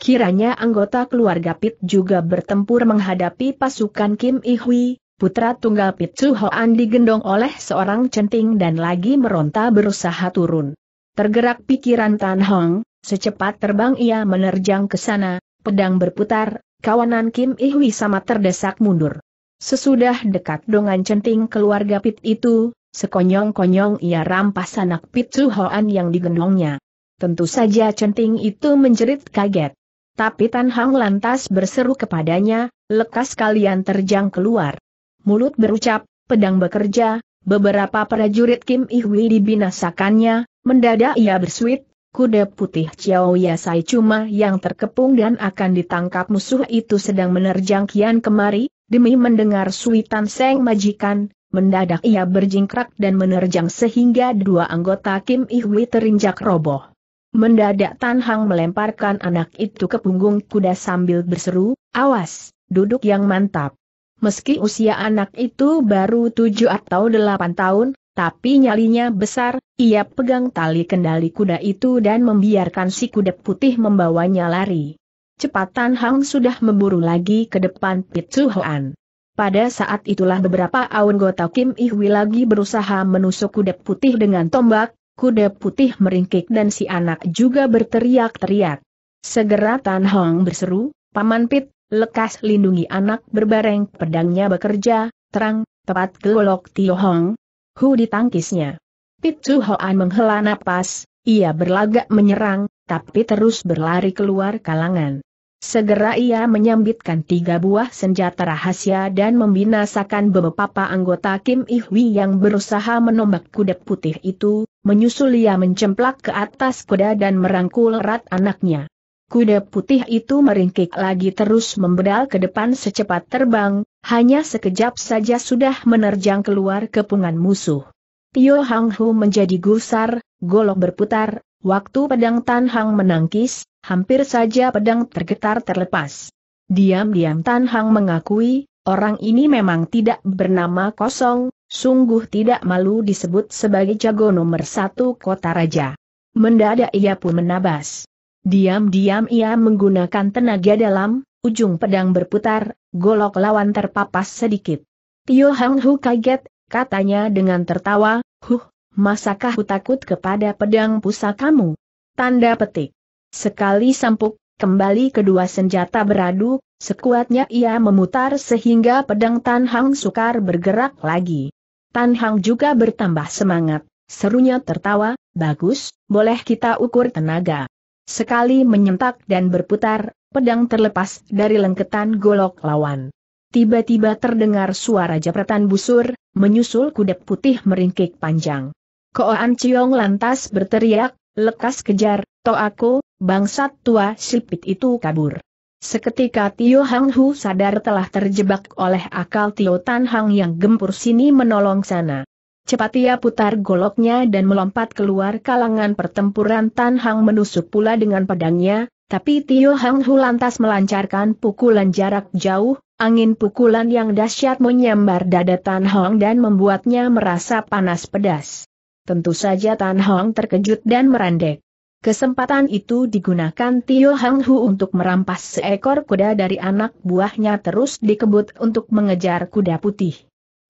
Kiranya anggota keluarga Pit juga bertempur menghadapi pasukan Kim Ihui, putra tunggal Pit Suhoan digendong oleh seorang centing dan lagi meronta berusaha turun. Tergerak pikiran Tan Hong, secepat terbang ia menerjang ke sana, pedang berputar, kawanan Kim Ihwi sama terdesak mundur. Sesudah dekat dengan centing keluarga Pit itu, sekonyong-konyong ia rampas anak Pit Suhoan yang digendongnya. Tentu saja centing itu menjerit kaget. Tapi Tan Hong lantas berseru kepadanya, lekas kalian terjang keluar. Mulut berucap, pedang bekerja, beberapa prajurit Kim Ihwi dibinasakannya, Mendadak ia bersuit, kuda putih Chiao Yasai cuma yang terkepung dan akan ditangkap musuh itu sedang menerjang kian kemari, demi mendengar suitan Seng majikan, mendadak ia berjingkrak dan menerjang sehingga dua anggota Kim ihwi terinjak roboh. Mendadak Tan Hang melemparkan anak itu ke punggung kuda sambil berseru, awas, duduk yang mantap. Meski usia anak itu baru tujuh atau delapan tahun, tapi nyalinya besar, ia pegang tali kendali kuda itu dan membiarkan si kuda putih membawanya lari. Cepatan Hang sudah memburu lagi ke depan Pitsu Hoan. Pada saat itulah beberapa anggota Kim Ihwi lagi berusaha menusuk kuda putih dengan tombak, kuda putih meringkik dan si anak juga berteriak-teriak. Segera Tan Hong berseru, Paman Pit, lekas lindungi anak berbareng pedangnya bekerja, terang, tepat gelok Tio Hong, Hu ditangkisnya. Pit Chu Hoan menghela napas, ia berlagak menyerang, tapi terus berlari keluar kalangan. Segera ia menyambitkan tiga buah senjata rahasia dan membinasakan beberapa anggota Kim Ihwi yang berusaha menombak kuda putih itu, menyusul ia mencemplak ke atas kuda dan merangkul erat anaknya. Kuda putih itu meringkik lagi terus membedal ke depan secepat terbang, hanya sekejap saja sudah menerjang keluar kepungan musuh. Tio Hang Hu menjadi gusar, golok berputar, waktu pedang Tan Hang menangkis, hampir saja pedang tergetar terlepas. Diam-diam Tan Hang mengakui, orang ini memang tidak bernama kosong, sungguh tidak malu disebut sebagai jago nomor satu kota raja. Mendadak ia pun menabas. Diam-diam ia menggunakan tenaga dalam, ujung pedang berputar, golok lawan terpapas sedikit. Tio Hang Hu kaget, katanya dengan tertawa, huh, masakah ku takut kepada pedang pusakamu? Tanda petik. Sekali sampuk, kembali kedua senjata beradu, sekuatnya ia memutar sehingga pedang Tan Hang sukar bergerak lagi. Tan Hang juga bertambah semangat, serunya tertawa, bagus, boleh kita ukur tenaga. Sekali menyentak dan berputar, pedang terlepas dari lengketan golok lawan. Tiba-tiba terdengar suara jepretan busur, menyusul kuda putih meringkik panjang. Koan Ciong lantas berteriak, lekas kejar, to aku, bangsat tua sipit itu kabur. Seketika Tio Hang Hu sadar telah terjebak oleh akal Tio Tan Hang yang gempur sini menolong sana. Cepat ia putar goloknya dan melompat keluar kalangan pertempuran Tan Hang menusuk pula dengan pedangnya, tapi Tio Hang Hu lantas melancarkan pukulan jarak jauh, angin pukulan yang dahsyat menyambar dada Tan Hong dan membuatnya merasa panas pedas. Tentu saja Tan Hong terkejut dan merandek. Kesempatan itu digunakan Tio Hang Hu untuk merampas seekor kuda dari anak buahnya terus dikebut untuk mengejar kuda putih.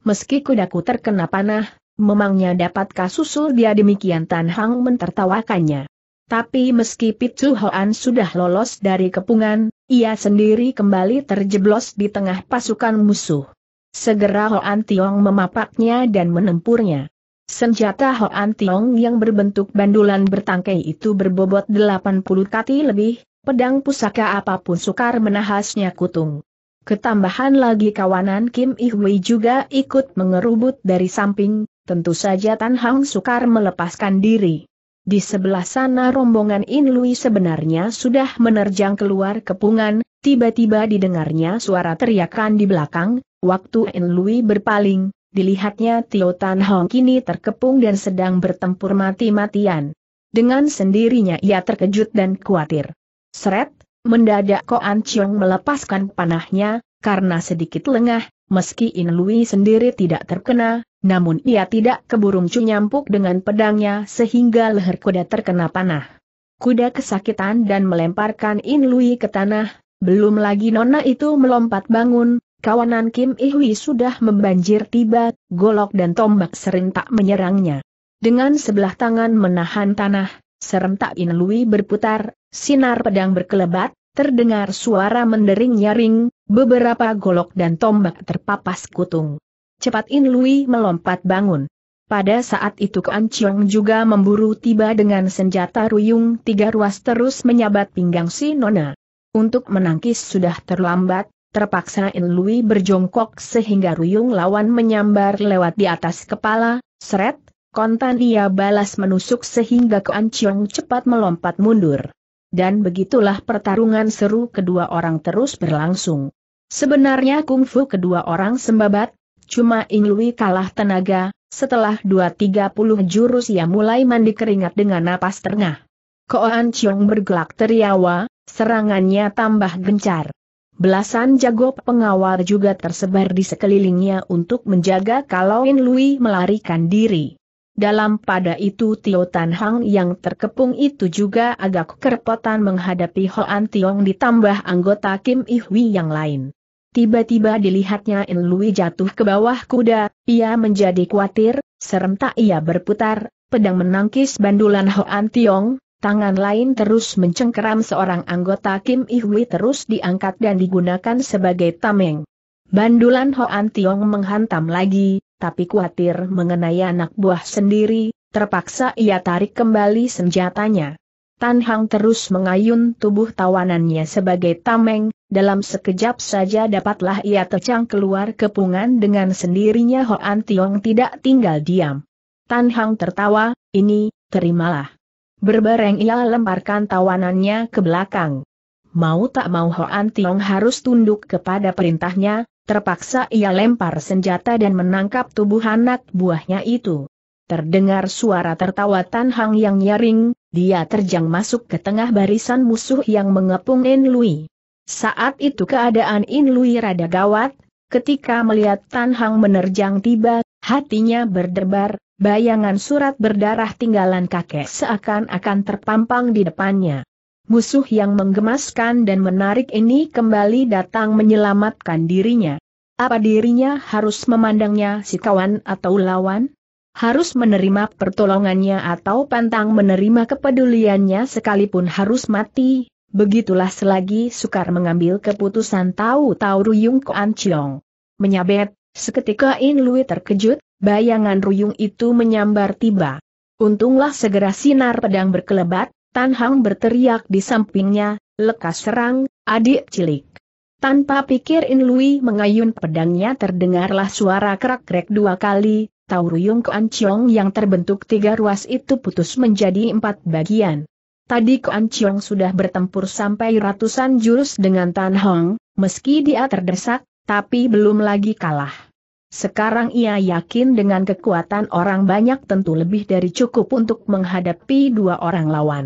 Meski kudaku terkena panah, memangnya dapatkah susul dia demikian Tan Hang mentertawakannya. Tapi meski Pitu Hoan sudah lolos dari kepungan, ia sendiri kembali terjeblos di tengah pasukan musuh. Segera Hoan Tiong memapaknya dan menempurnya. Senjata Hoan Tiong yang berbentuk bandulan bertangkai itu berbobot 80 kati lebih, pedang pusaka apapun sukar menahasnya kutung. Ketambahan lagi kawanan Kim Ihui juga ikut mengerubut dari samping, tentu saja Tan Hang sukar melepaskan diri. Di sebelah sana rombongan In Inlui sebenarnya sudah menerjang keluar kepungan, tiba-tiba didengarnya suara teriakan di belakang, waktu In Inlui berpaling, dilihatnya Tio Tan Hong kini terkepung dan sedang bertempur mati-matian. Dengan sendirinya ia terkejut dan khawatir. Seret, mendadak An Chiong melepaskan panahnya, karena sedikit lengah, Meski In Lui sendiri tidak terkena, namun ia tidak keburu nyampuk dengan pedangnya sehingga leher kuda terkena panah. Kuda kesakitan dan melemparkan In Lui ke tanah, belum lagi nona itu melompat bangun, kawanan Kim Ihui sudah membanjir tiba, golok dan tombak serentak menyerangnya. Dengan sebelah tangan menahan tanah, serentak In Lui berputar, sinar pedang berkelebat, terdengar suara mendering nyaring, Beberapa golok dan tombak terpapas kutung. Cepat In Lui melompat bangun. Pada saat itu Kan Chiong juga memburu tiba dengan senjata ruyung tiga ruas terus menyabat pinggang si Nona. Untuk menangkis sudah terlambat, terpaksa In Lui berjongkok sehingga ruyung lawan menyambar lewat di atas kepala, seret, Kontan ia balas menusuk sehingga Kuan Chiong cepat melompat mundur. Dan begitulah pertarungan seru kedua orang terus berlangsung. Sebenarnya kungfu kedua orang sembabat, cuma Inglui kalah tenaga, setelah 2-30 jurus ia mulai mandi keringat dengan napas terengah. Koan Chiong bergelak teriawa, serangannya tambah gencar. Belasan jago pengawal juga tersebar di sekelilingnya untuk menjaga kalau Inlui melarikan diri. Dalam pada itu Tio Tan Hang yang terkepung itu juga agak kerepotan menghadapi Hoan Tiong ditambah anggota Kim Ihwi yang lain. Tiba-tiba dilihatnya Inlui jatuh ke bawah kuda, ia menjadi khawatir, serentak ia berputar, pedang menangkis bandulan Hoan Tiong, tangan lain terus mencengkeram seorang anggota Kim Ihui terus diangkat dan digunakan sebagai tameng. Bandulan Hoan Tiong menghantam lagi, tapi khawatir mengenai anak buah sendiri, terpaksa ia tarik kembali senjatanya. Tan Hang terus mengayun tubuh tawanannya sebagai tameng, dalam sekejap saja dapatlah ia tercang keluar kepungan dengan sendirinya Hoan Tiong tidak tinggal diam. Tan Hang tertawa, ini, terimalah. Berbareng ia lemparkan tawanannya ke belakang. Mau tak mau Hoan Tiong harus tunduk kepada perintahnya, terpaksa ia lempar senjata dan menangkap tubuh anak buahnya itu. Terdengar suara tertawa Tan Hang yang nyaring, dia terjang masuk ke tengah barisan musuh yang mengepung En Lui. Saat itu keadaan In Lui rada gawat, ketika melihat Tan Hang menerjang tiba, hatinya berdebar, bayangan surat berdarah tinggalan kakek seakan-akan terpampang di depannya. Musuh yang menggemaskan dan menarik ini kembali datang menyelamatkan dirinya. Apa dirinya harus memandangnya si kawan atau lawan? Harus menerima pertolongannya atau pantang menerima kepeduliannya sekalipun harus mati, Begitulah selagi sukar mengambil keputusan tahu-tahu Ruyung Koan Chiong. Menyabet, seketika In Lui terkejut, bayangan Ruyung itu menyambar tiba. Untunglah segera sinar pedang berkelebat, Tan Hang berteriak di sampingnya, lekas serang, adik cilik. Tanpa pikir In Lui mengayun pedangnya terdengarlah suara kerak krek dua kali, Ruyung Koan Chiong yang terbentuk tiga ruas itu putus menjadi empat bagian. Tadi Kuan Chiong sudah bertempur sampai ratusan jurus dengan Tan Hong, meski dia terdesak, tapi belum lagi kalah. Sekarang ia yakin dengan kekuatan orang banyak tentu lebih dari cukup untuk menghadapi dua orang lawan.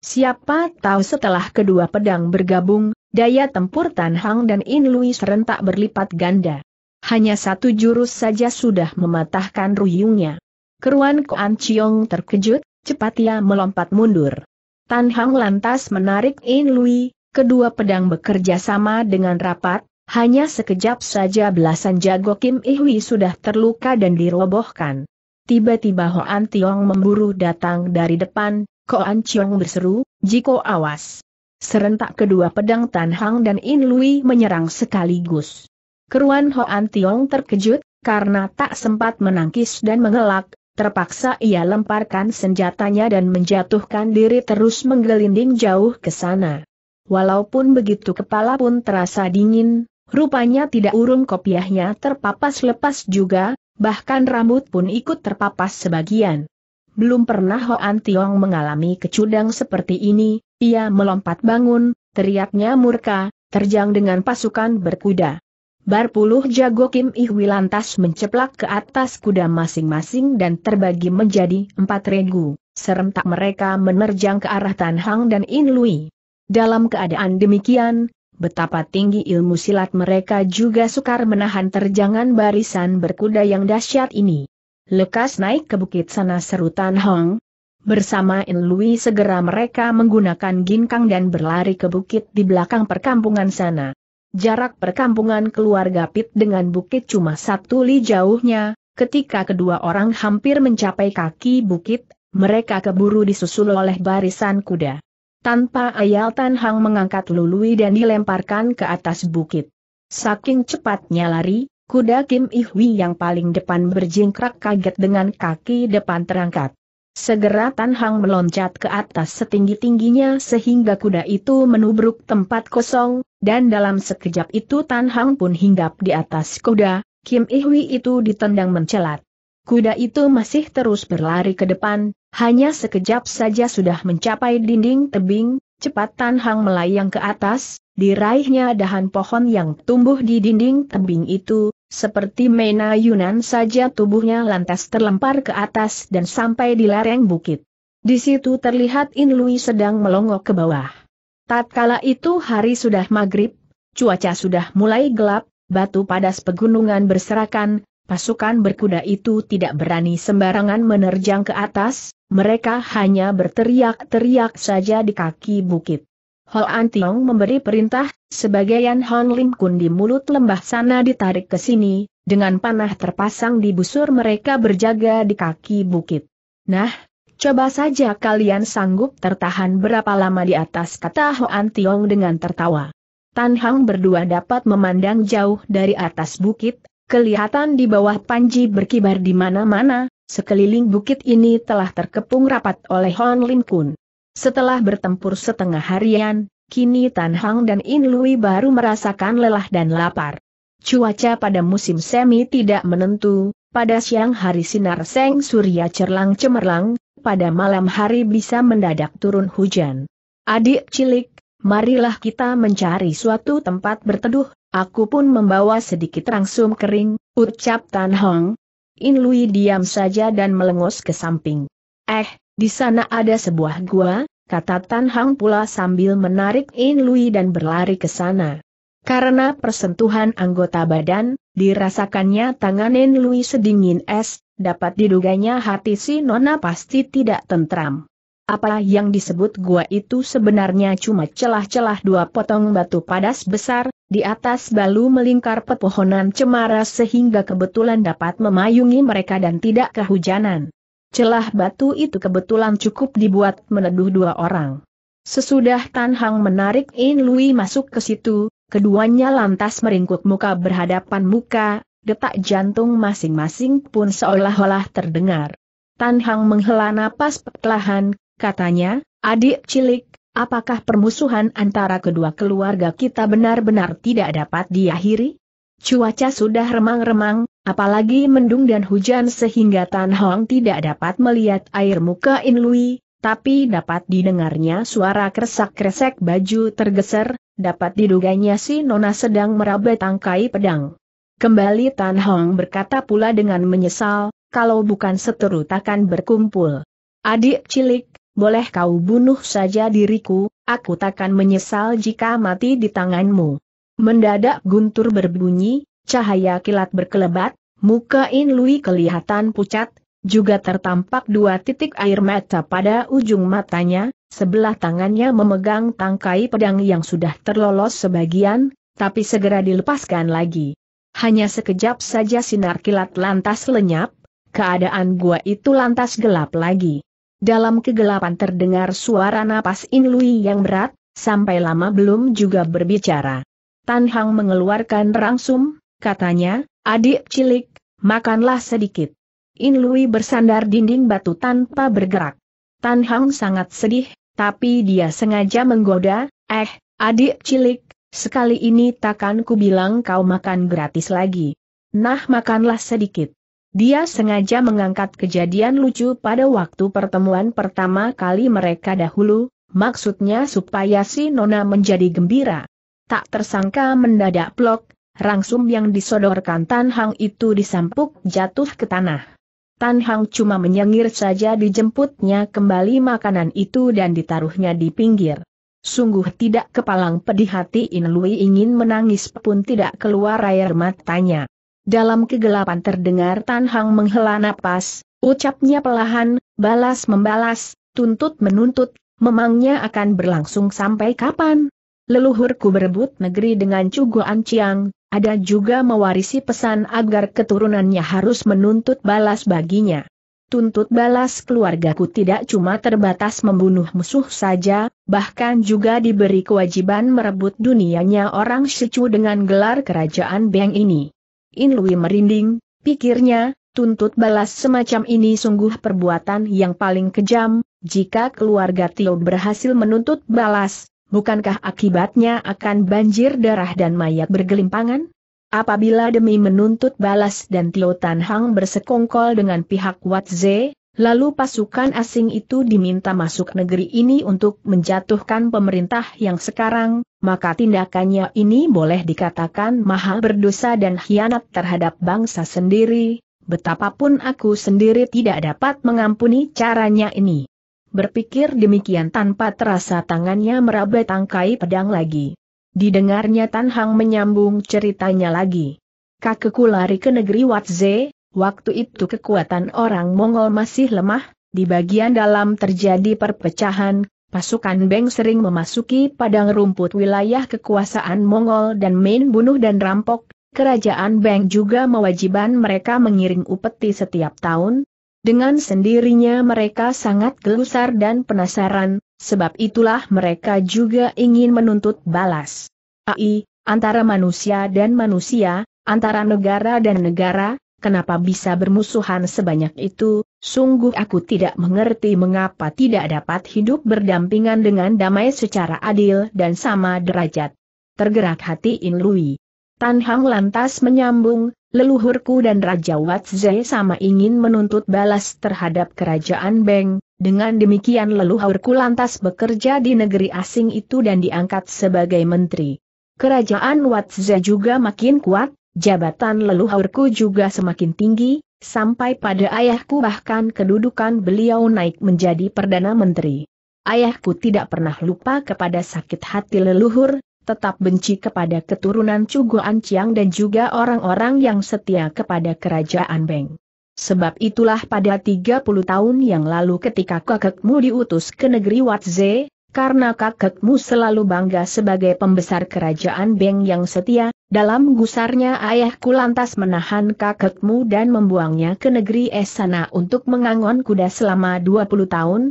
Siapa tahu setelah kedua pedang bergabung, daya tempur Tan Hong dan In Lui serentak berlipat ganda. Hanya satu jurus saja sudah mematahkan ruyungnya. Keruan Kuan Chiong terkejut, cepat ia melompat mundur. Tan Hang lantas menarik In Lui, kedua pedang bekerja sama dengan rapat, hanya sekejap saja belasan jago Kim Ihui sudah terluka dan dirobohkan. Tiba-tiba Hoan Tiong memburu datang dari depan, Koan Chiong berseru, Jiko awas. Serentak kedua pedang Tan Hang dan In Lui menyerang sekaligus. Keruan Hoan Tiong terkejut, karena tak sempat menangkis dan mengelak, Terpaksa ia lemparkan senjatanya dan menjatuhkan diri terus menggelinding jauh ke sana. Walaupun begitu kepala pun terasa dingin, rupanya tidak urung kopiahnya terpapas lepas juga, bahkan rambut pun ikut terpapas sebagian. Belum pernah Hoan Tiong mengalami kecudang seperti ini, ia melompat bangun, teriaknya murka, terjang dengan pasukan berkuda. Bar puluh jago Kim Ihwi lantas menceplak ke atas kuda masing-masing dan terbagi menjadi empat regu, serentak mereka menerjang ke arah Tan Hang dan In Lui. Dalam keadaan demikian, betapa tinggi ilmu silat mereka juga sukar menahan terjangan barisan berkuda yang dahsyat ini. Lekas naik ke bukit sana seru Tan Hang, Bersama In Lui segera mereka menggunakan ginkang dan berlari ke bukit di belakang perkampungan sana. Jarak perkampungan keluarga Pit dengan bukit cuma satu li jauhnya, ketika kedua orang hampir mencapai kaki bukit, mereka keburu disusul oleh barisan kuda. Tanpa ayal Tan Hang mengangkat Lului dan dilemparkan ke atas bukit. Saking cepatnya lari, kuda Kim Ihwi yang paling depan berjingkrak kaget dengan kaki depan terangkat. Segera Tan Hang meloncat ke atas setinggi-tingginya sehingga kuda itu menubruk tempat kosong, dan dalam sekejap itu Tan Hang pun hinggap di atas kuda, Kim Ihui itu ditendang mencelat. Kuda itu masih terus berlari ke depan, hanya sekejap saja sudah mencapai dinding tebing, cepat Tan Hang melayang ke atas, diraihnya dahan pohon yang tumbuh di dinding tebing itu, seperti yunan saja tubuhnya lantas terlempar ke atas dan sampai di lereng bukit. Di situ terlihat In Lui sedang melongok ke bawah. Tatkala itu hari sudah maghrib, cuaca sudah mulai gelap, batu padas pegunungan berserakan, pasukan berkuda itu tidak berani sembarangan menerjang ke atas, mereka hanya berteriak-teriak saja di kaki bukit. Hoan Tiong memberi perintah, Sebagian Hon Lim Kun di mulut lembah sana ditarik ke sini, dengan panah terpasang di busur mereka berjaga di kaki bukit. Nah, coba saja kalian sanggup tertahan berapa lama di atas kata Hoan Tiong dengan tertawa. Tan Hang berdua dapat memandang jauh dari atas bukit, kelihatan di bawah panji berkibar di mana-mana, sekeliling bukit ini telah terkepung rapat oleh Hon Lim Kun. Setelah bertempur setengah harian, kini Tan Hang dan In Lui baru merasakan lelah dan lapar. Cuaca pada musim semi tidak menentu, pada siang hari sinar seng surya cerlang cemerlang, pada malam hari bisa mendadak turun hujan. Adik cilik, marilah kita mencari suatu tempat berteduh, aku pun membawa sedikit rangsum kering, ucap Tan Hong. In Lui diam saja dan melengos ke samping. Eh, di sana ada sebuah gua, kata Tan Hang pula sambil menarik In Lui dan berlari ke sana. Karena persentuhan anggota badan, dirasakannya tangan In Lui sedingin es, dapat diduganya hati si Nona pasti tidak tentram. Apa yang disebut gua itu sebenarnya cuma celah-celah dua potong batu padas besar, di atas balu melingkar pepohonan cemara sehingga kebetulan dapat memayungi mereka dan tidak kehujanan. Celah batu itu kebetulan cukup dibuat meneduh dua orang. Sesudah Tan Hang menarik In Lui masuk ke situ, keduanya lantas meringkuk muka berhadapan muka, detak jantung masing-masing pun seolah-olah terdengar. Tan Hang menghela napas perlahan, katanya, adik cilik, apakah permusuhan antara kedua keluarga kita benar-benar tidak dapat diakhiri? Cuaca sudah remang-remang, apalagi mendung dan hujan sehingga Tan Hong tidak dapat melihat air muka In Lui, tapi dapat didengarnya suara kresak-kresek baju tergeser, dapat diduganya si Nona sedang meraba tangkai pedang. Kembali Tan Hong berkata pula dengan menyesal, kalau bukan seteru takkan berkumpul. Adik cilik, boleh kau bunuh saja diriku, aku takkan menyesal jika mati di tanganmu. Mendadak guntur berbunyi, cahaya kilat berkelebat, muka In Lui kelihatan pucat, juga tertampak dua titik air mata pada ujung matanya, sebelah tangannya memegang tangkai pedang yang sudah terlolos sebagian, tapi segera dilepaskan lagi. Hanya sekejap saja sinar kilat lantas lenyap, keadaan gua itu lantas gelap lagi. Dalam kegelapan terdengar suara napas In Lui yang berat, sampai lama belum juga berbicara. Tan Hang mengeluarkan rangsum, katanya, adik cilik, makanlah sedikit. In Lui bersandar dinding batu tanpa bergerak. Tan Hang sangat sedih, tapi dia sengaja menggoda, eh, adik cilik, sekali ini takkan ku bilang kau makan gratis lagi. Nah makanlah sedikit. Dia sengaja mengangkat kejadian lucu pada waktu pertemuan pertama kali mereka dahulu, maksudnya supaya si Nona menjadi gembira tak tersangka mendadak plok, rangsum yang disodorkan Tan Hang itu disampuk jatuh ke tanah. Tan Hang cuma menyengir saja dijemputnya kembali makanan itu dan ditaruhnya di pinggir. Sungguh tidak kepalang pedih hati In Lui ingin menangis pun tidak keluar air matanya. Dalam kegelapan terdengar Tan Hang menghela napas, ucapnya pelahan, balas membalas, tuntut menuntut, memangnya akan berlangsung sampai kapan? leluhurku berebut negeri dengan cuguan Ciang, ada juga mewarisi pesan agar keturunannya harus menuntut balas baginya. Tuntut balas keluargaku tidak cuma terbatas membunuh musuh saja, bahkan juga diberi kewajiban merebut dunianya orang secu dengan gelar kerajaan Beng ini. In Inlui merinding, pikirnya, tuntut balas semacam ini sungguh perbuatan yang paling kejam, jika keluarga Tio berhasil menuntut balas, bukankah akibatnya akan banjir darah dan mayat bergelimpangan? Apabila demi menuntut balas dan Tio Tan Hang bersekongkol dengan pihak Ze, lalu pasukan asing itu diminta masuk negeri ini untuk menjatuhkan pemerintah yang sekarang, maka tindakannya ini boleh dikatakan maha berdosa dan hianat terhadap bangsa sendiri, betapapun aku sendiri tidak dapat mengampuni caranya ini. Berpikir demikian tanpa terasa tangannya meraba tangkai pedang lagi. Didengarnya Tan Hang menyambung ceritanya lagi. Kakekku lari ke negeri Watze, waktu itu kekuatan orang Mongol masih lemah, di bagian dalam terjadi perpecahan, pasukan Beng sering memasuki padang rumput wilayah kekuasaan Mongol dan main bunuh dan rampok, kerajaan Beng juga mewajiban mereka mengiring upeti setiap tahun, dengan sendirinya mereka sangat gelusar dan penasaran, sebab itulah mereka juga ingin menuntut balas. AI, antara manusia dan manusia, antara negara dan negara, kenapa bisa bermusuhan sebanyak itu, sungguh aku tidak mengerti mengapa tidak dapat hidup berdampingan dengan damai secara adil dan sama derajat. Tergerak hati In Lui. Tan Hang lantas menyambung, leluhurku dan Raja Watze sama ingin menuntut balas terhadap kerajaan Beng, dengan demikian leluhurku lantas bekerja di negeri asing itu dan diangkat sebagai menteri. Kerajaan Watze juga makin kuat, jabatan leluhurku juga semakin tinggi, sampai pada ayahku bahkan kedudukan beliau naik menjadi Perdana Menteri. Ayahku tidak pernah lupa kepada sakit hati leluhur, tetap benci kepada keturunan Cugo Anciang dan juga orang-orang yang setia kepada kerajaan Beng. Sebab itulah pada 30 tahun yang lalu ketika kakekmu diutus ke negeri Watze, karena kakekmu selalu bangga sebagai pembesar kerajaan Beng yang setia, dalam gusarnya ayahku lantas menahan kakekmu dan membuangnya ke negeri Esana untuk mengangon kuda selama 20 tahun.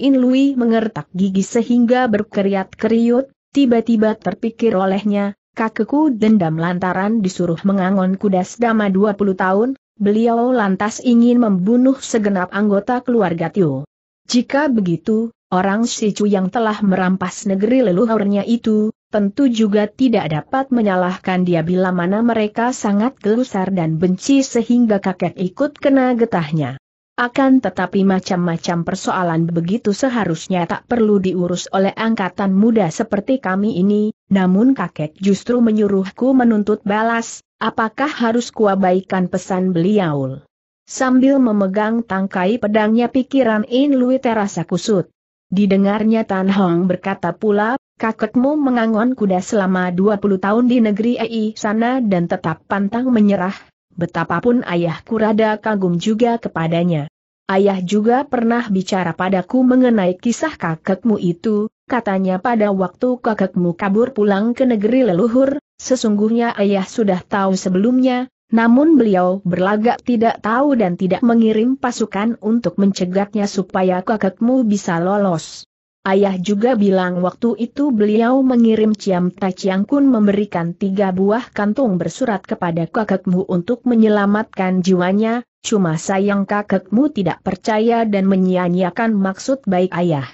In Lui mengertak gigi sehingga berkeriat-keriut, Tiba-tiba terpikir olehnya, kakekku dendam lantaran disuruh mengangon kuda selama 20 tahun, beliau lantas ingin membunuh segenap anggota keluarga Tio. Jika begitu, orang Sicu yang telah merampas negeri leluhurnya itu, tentu juga tidak dapat menyalahkan dia bila mana mereka sangat gelusar dan benci sehingga kakek ikut kena getahnya. Akan tetapi macam-macam persoalan begitu seharusnya tak perlu diurus oleh angkatan muda seperti kami ini, namun kakek justru menyuruhku menuntut balas, apakah harus kuabaikan pesan beliau? Sambil memegang tangkai pedangnya pikiran In Lui terasa kusut. Didengarnya Tan Hong berkata pula, kakekmu mengangon kuda selama 20 tahun di negeri Ei sana dan tetap pantang menyerah, betapapun ayahku rada kagum juga kepadanya. Ayah juga pernah bicara padaku mengenai kisah kakekmu itu, katanya pada waktu kakekmu kabur pulang ke negeri leluhur, sesungguhnya ayah sudah tahu sebelumnya, namun beliau berlagak tidak tahu dan tidak mengirim pasukan untuk mencegatnya supaya kakekmu bisa lolos. Ayah juga bilang waktu itu beliau mengirim Ciam Tachiang Kun memberikan tiga buah kantung bersurat kepada kakekmu untuk menyelamatkan jiwanya, cuma sayang kakekmu tidak percaya dan menyia-nyiakan maksud baik ayah.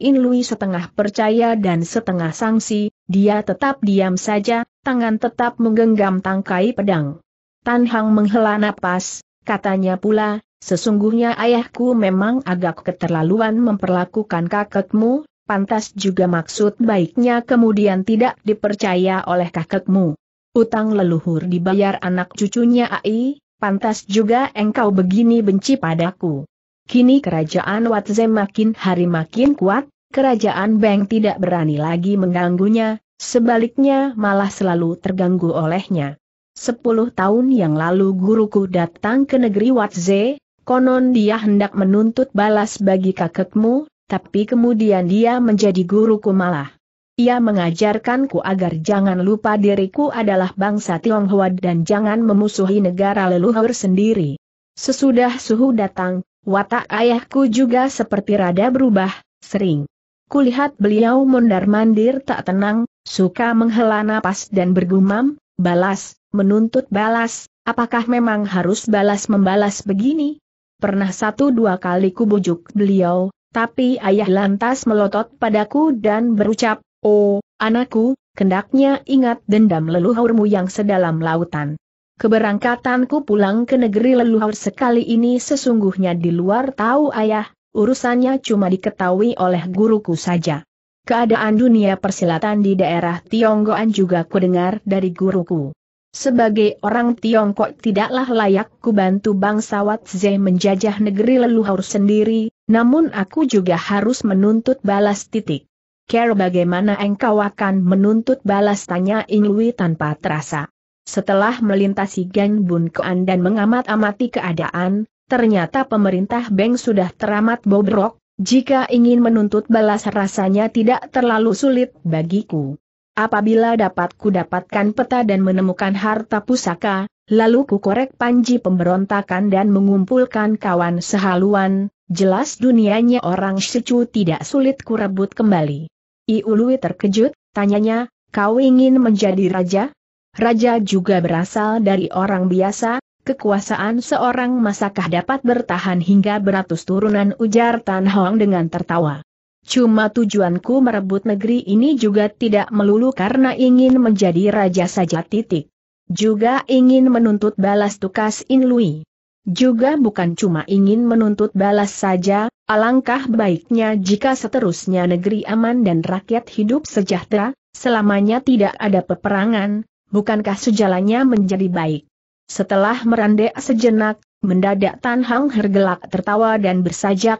In Lui setengah percaya dan setengah sangsi, dia tetap diam saja, tangan tetap menggenggam tangkai pedang. Tan Hang menghela napas, katanya pula, Sesungguhnya ayahku memang agak keterlaluan memperlakukan kakekmu, pantas juga maksud baiknya kemudian tidak dipercaya oleh kakekmu. Utang leluhur dibayar anak cucunya AI, pantas juga engkau begini benci padaku. Kini kerajaan Watze makin hari makin kuat, kerajaan Beng tidak berani lagi mengganggunya, sebaliknya malah selalu terganggu olehnya. Sepuluh tahun yang lalu guruku datang ke negeri Watze, Konon dia hendak menuntut balas bagi kakekmu, tapi kemudian dia menjadi guruku malah. Ia mengajarkanku agar jangan lupa diriku adalah bangsa Tionghoa dan jangan memusuhi negara leluhur sendiri. Sesudah suhu datang, watak ayahku juga seperti rada berubah, sering. Kulihat beliau mondar-mandir tak tenang, suka menghela napas dan bergumam, balas, menuntut balas, apakah memang harus balas membalas begini? Pernah satu dua kali kubujuk beliau, tapi ayah lantas melotot padaku dan berucap, Oh, anakku, kendaknya ingat dendam leluhurmu yang sedalam lautan. Keberangkatanku pulang ke negeri leluhur sekali ini sesungguhnya di luar tahu ayah, urusannya cuma diketahui oleh guruku saja. Keadaan dunia persilatan di daerah Tionggoan juga kudengar dari guruku. Sebagai orang Tiongkok tidaklah layak ku bantu bangsa Watze menjajah negeri leluhur sendiri, namun aku juga harus menuntut balas titik. Care bagaimana engkau akan menuntut balas tanya Inglui tanpa terasa. Setelah melintasi Gang Bun Kuan dan mengamat-amati keadaan, ternyata pemerintah Beng sudah teramat bobrok, jika ingin menuntut balas rasanya tidak terlalu sulit bagiku. Apabila dapat ku dapatkan peta dan menemukan harta pusaka, lalu ku korek panji pemberontakan dan mengumpulkan kawan sehaluan, jelas dunianya orang secu tidak sulit ku rebut kembali. Iului terkejut, tanyanya, kau ingin menjadi raja? Raja juga berasal dari orang biasa, kekuasaan seorang masakah dapat bertahan hingga beratus turunan ujar Tan Hong dengan tertawa. Cuma tujuanku merebut negeri ini juga tidak melulu karena ingin menjadi raja saja titik. Juga ingin menuntut balas tukas Inlui. Juga bukan cuma ingin menuntut balas saja, alangkah baiknya jika seterusnya negeri aman dan rakyat hidup sejahtera, selamanya tidak ada peperangan, bukankah sejalannya menjadi baik? Setelah merandek sejenak, mendadak Tan Hang hergelak tertawa dan bersajak,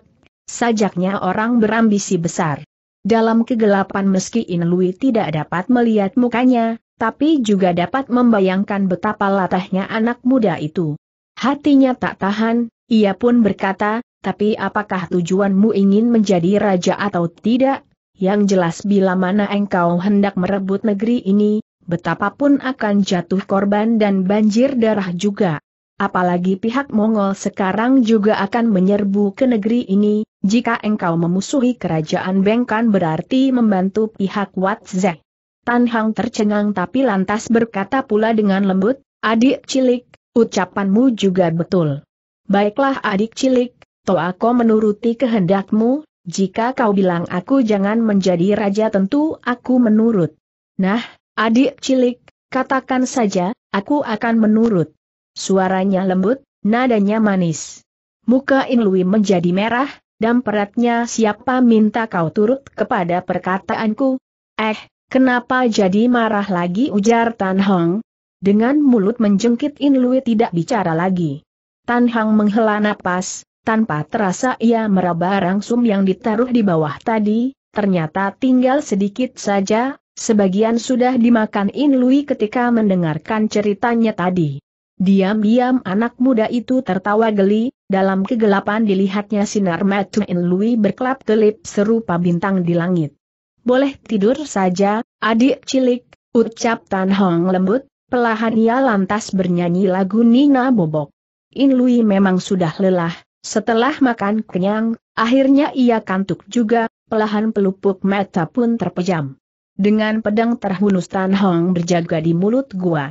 Sajaknya orang berambisi besar. Dalam kegelapan meski Inlui tidak dapat melihat mukanya, tapi juga dapat membayangkan betapa latahnya anak muda itu. Hatinya tak tahan, ia pun berkata, tapi apakah tujuanmu ingin menjadi raja atau tidak? Yang jelas bila mana engkau hendak merebut negeri ini, betapapun akan jatuh korban dan banjir darah juga. Apalagi pihak Mongol sekarang juga akan menyerbu ke negeri ini, jika engkau memusuhi kerajaan Bengkan berarti membantu pihak Watzek. Tan Hang tercengang tapi lantas berkata pula dengan lembut, adik cilik, ucapanmu juga betul. Baiklah adik cilik, toh aku menuruti kehendakmu, jika kau bilang aku jangan menjadi raja tentu aku menurut. Nah, adik cilik, katakan saja, aku akan menurut. Suaranya lembut, nadanya manis. Muka Inlui menjadi merah, dan peratnya siapa minta kau turut kepada perkataanku? Eh, kenapa jadi marah lagi ujar Tan Hong? Dengan mulut menjengkit Inlui tidak bicara lagi. Tan Hong menghela napas, tanpa terasa ia meraba rangsum yang ditaruh di bawah tadi, ternyata tinggal sedikit saja, sebagian sudah dimakan Inlui ketika mendengarkan ceritanya tadi. Diam-diam anak muda itu tertawa geli, dalam kegelapan dilihatnya sinar In Lui berkelap-kelip serupa bintang di langit. Boleh tidur saja, adik cilik, ucap Tan Hong lembut, pelahan ia lantas bernyanyi lagu Nina Bobok. In Lui memang sudah lelah, setelah makan kenyang, akhirnya ia kantuk juga, pelahan pelupuk mata pun terpejam. Dengan pedang terhunus Tan Hong berjaga di mulut gua.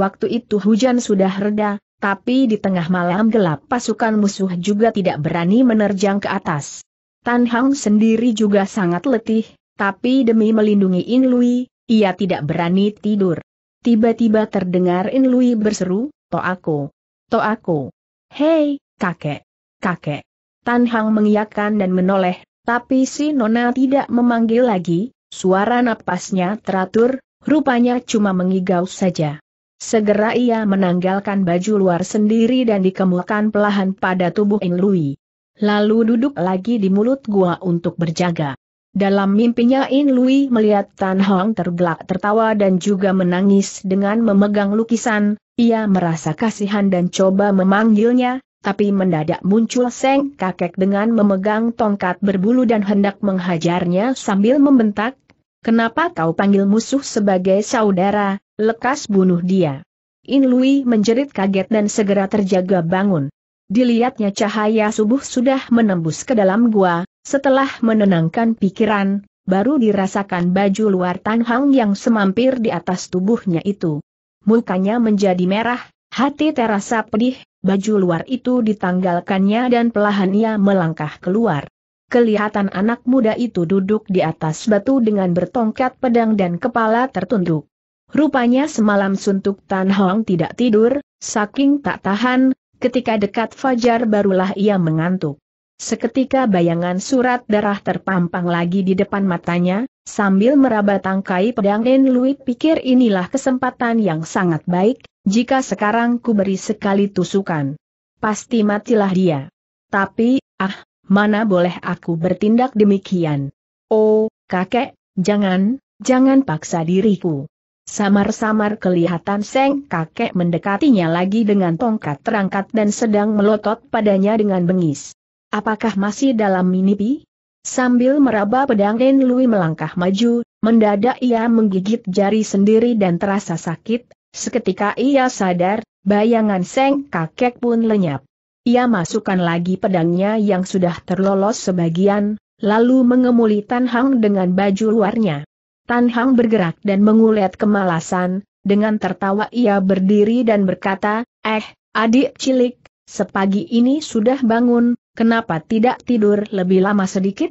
Waktu itu hujan sudah reda, tapi di tengah malam gelap pasukan musuh juga tidak berani menerjang ke atas. Tan Hang sendiri juga sangat letih, tapi demi melindungi In Lui, ia tidak berani tidur. Tiba-tiba terdengar In Lui berseru, Toako! Toako! Hei, kakek! Kakek! Tan Hang mengiyakan dan menoleh, tapi si Nona tidak memanggil lagi, suara napasnya teratur, rupanya cuma mengigau saja. Segera ia menanggalkan baju luar sendiri dan dikemulkan pelahan pada tubuh In Lui. Lalu duduk lagi di mulut gua untuk berjaga. Dalam mimpinya In Lui melihat Tan Hong tergelak tertawa dan juga menangis dengan memegang lukisan, ia merasa kasihan dan coba memanggilnya, tapi mendadak muncul Seng kakek dengan memegang tongkat berbulu dan hendak menghajarnya sambil membentak, Kenapa kau panggil musuh sebagai saudara, Lekas bunuh dia. In Lui menjerit kaget dan segera terjaga bangun. Dilihatnya cahaya subuh sudah menembus ke dalam gua, setelah menenangkan pikiran, baru dirasakan baju luar Tan Hang yang semampir di atas tubuhnya itu. Mukanya menjadi merah, hati terasa pedih, baju luar itu ditanggalkannya dan pelahan ia melangkah keluar. Kelihatan anak muda itu duduk di atas batu dengan bertongkat pedang dan kepala tertunduk. Rupanya semalam suntuk Tan Hong tidak tidur, saking tak tahan, ketika dekat fajar barulah ia mengantuk. Seketika bayangan surat darah terpampang lagi di depan matanya, sambil meraba tangkai pedang En Lui pikir inilah kesempatan yang sangat baik, jika sekarang ku beri sekali tusukan. Pasti matilah dia. Tapi, ah, mana boleh aku bertindak demikian. Oh, kakek, jangan, jangan paksa diriku. Samar-samar kelihatan Seng kakek mendekatinya lagi dengan tongkat terangkat dan sedang melotot padanya dengan bengis. Apakah masih dalam mimpi? Sambil meraba pedang Lin Lui melangkah maju, mendadak ia menggigit jari sendiri dan terasa sakit, seketika ia sadar, bayangan Seng kakek pun lenyap. Ia masukkan lagi pedangnya yang sudah terlolos sebagian, lalu mengemuli Tan Hang dengan baju luarnya. Tan Hang bergerak dan mengulet kemalasan, dengan tertawa ia berdiri dan berkata, Eh, adik cilik, sepagi ini sudah bangun, kenapa tidak tidur lebih lama sedikit?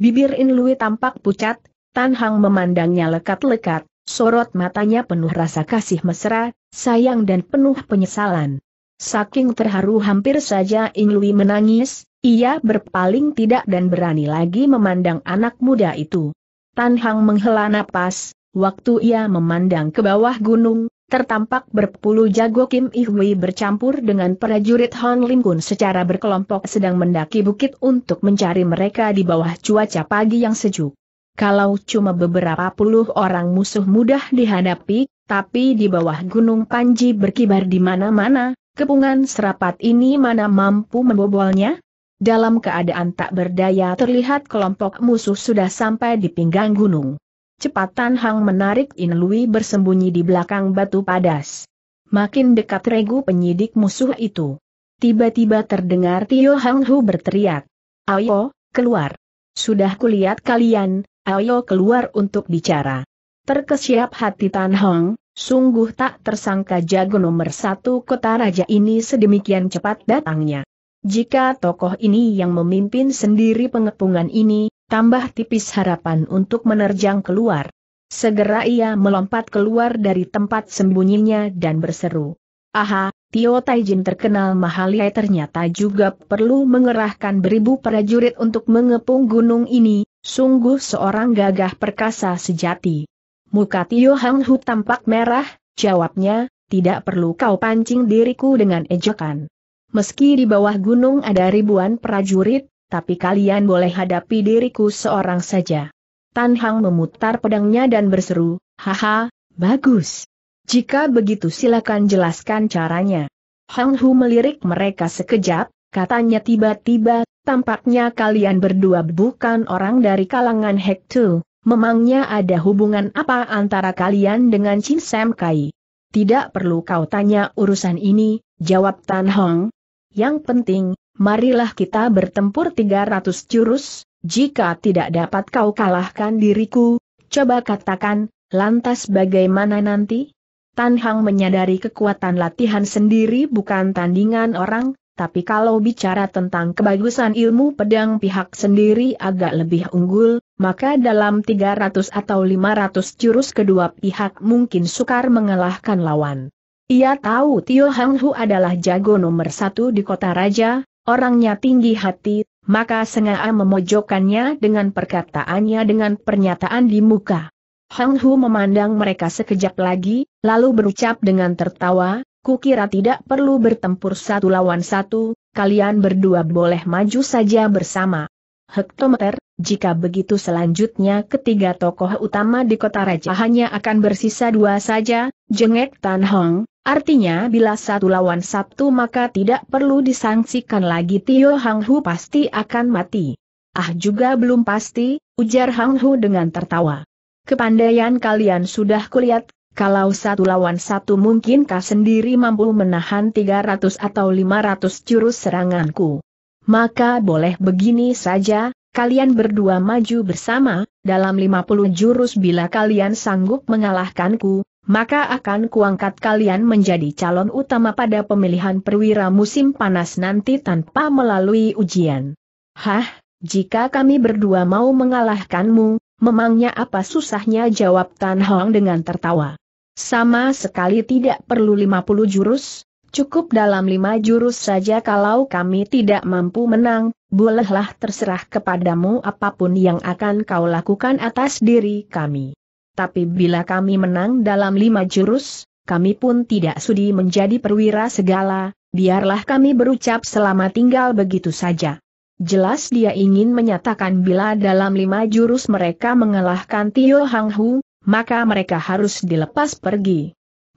Bibir In Lui tampak pucat, Tan Hang memandangnya lekat-lekat, sorot matanya penuh rasa kasih mesra, sayang dan penuh penyesalan. Saking terharu hampir saja In Lui menangis, ia berpaling tidak dan berani lagi memandang anak muda itu. Tan Hang menghela napas, waktu ia memandang ke bawah gunung, tertampak berpuluh jago Kim Ihui bercampur dengan prajurit Han Lim Kun secara berkelompok sedang mendaki bukit untuk mencari mereka di bawah cuaca pagi yang sejuk. Kalau cuma beberapa puluh orang musuh mudah dihadapi, tapi di bawah gunung Panji berkibar di mana-mana, kepungan serapat ini mana mampu membobolnya? dalam keadaan tak berdaya terlihat kelompok musuh sudah sampai di pinggang gunung. Cepat Tan Hang menarik In Lui bersembunyi di belakang batu padas. Makin dekat regu penyidik musuh itu. Tiba-tiba terdengar Tio Hang Hu berteriak. Ayo, keluar. Sudah kulihat kalian, ayo keluar untuk bicara. Terkesiap hati Tan Hong, sungguh tak tersangka jago nomor satu kota raja ini sedemikian cepat datangnya. Jika tokoh ini yang memimpin sendiri pengepungan ini, tambah tipis harapan untuk menerjang keluar. Segera ia melompat keluar dari tempat sembunyinya dan berseru. Aha, Tio Taijin terkenal Mahaliai ternyata juga perlu mengerahkan beribu prajurit untuk mengepung gunung ini, sungguh seorang gagah perkasa sejati. Muka Tio Hang Hu tampak merah, jawabnya, tidak perlu kau pancing diriku dengan ejekan. Meski di bawah gunung ada ribuan prajurit, tapi kalian boleh hadapi diriku seorang saja. Tan Hang memutar pedangnya dan berseru, haha, bagus. Jika begitu silakan jelaskan caranya. Hang Hu melirik mereka sekejap, katanya tiba-tiba, tampaknya kalian berdua bukan orang dari kalangan Hektu, memangnya ada hubungan apa antara kalian dengan Chin Sam Kai? Tidak perlu kau tanya urusan ini, jawab Tan Hong, yang penting, marilah kita bertempur 300 jurus, jika tidak dapat kau kalahkan diriku, coba katakan, lantas bagaimana nanti? Tan Hang menyadari kekuatan latihan sendiri bukan tandingan orang, tapi kalau bicara tentang kebagusan ilmu pedang pihak sendiri agak lebih unggul, maka dalam 300 atau 500 jurus kedua pihak mungkin sukar mengalahkan lawan. Ia tahu Tio Hang Hu adalah jago nomor satu di kota raja, orangnya tinggi hati, maka sengaja memojokkannya dengan perkataannya dengan pernyataan di muka. Hang Hu memandang mereka sekejap lagi, lalu berucap dengan tertawa, Kukira tidak perlu bertempur satu lawan satu, kalian berdua boleh maju saja bersama hektometer, jika begitu selanjutnya ketiga tokoh utama di kota raja hanya akan bersisa dua saja, jengek Tan Hong, artinya bila satu lawan satu maka tidak perlu disangsikan lagi Tio Hang Hu pasti akan mati. Ah juga belum pasti, ujar Hang Hu dengan tertawa. Kepandaian kalian sudah kulihat, kalau satu lawan satu mungkinkah sendiri mampu menahan 300 atau 500 jurus seranganku maka boleh begini saja, kalian berdua maju bersama, dalam 50 jurus bila kalian sanggup mengalahkanku, maka akan kuangkat kalian menjadi calon utama pada pemilihan perwira musim panas nanti tanpa melalui ujian. Hah, jika kami berdua mau mengalahkanmu, memangnya apa susahnya jawab Tan Hong dengan tertawa. Sama sekali tidak perlu 50 jurus, Cukup dalam lima jurus saja kalau kami tidak mampu menang, bolehlah terserah kepadamu apapun yang akan kau lakukan atas diri kami. Tapi bila kami menang dalam lima jurus, kami pun tidak sudi menjadi perwira segala, biarlah kami berucap selama tinggal begitu saja. Jelas dia ingin menyatakan bila dalam lima jurus mereka mengalahkan Tio Hang Hu, maka mereka harus dilepas pergi.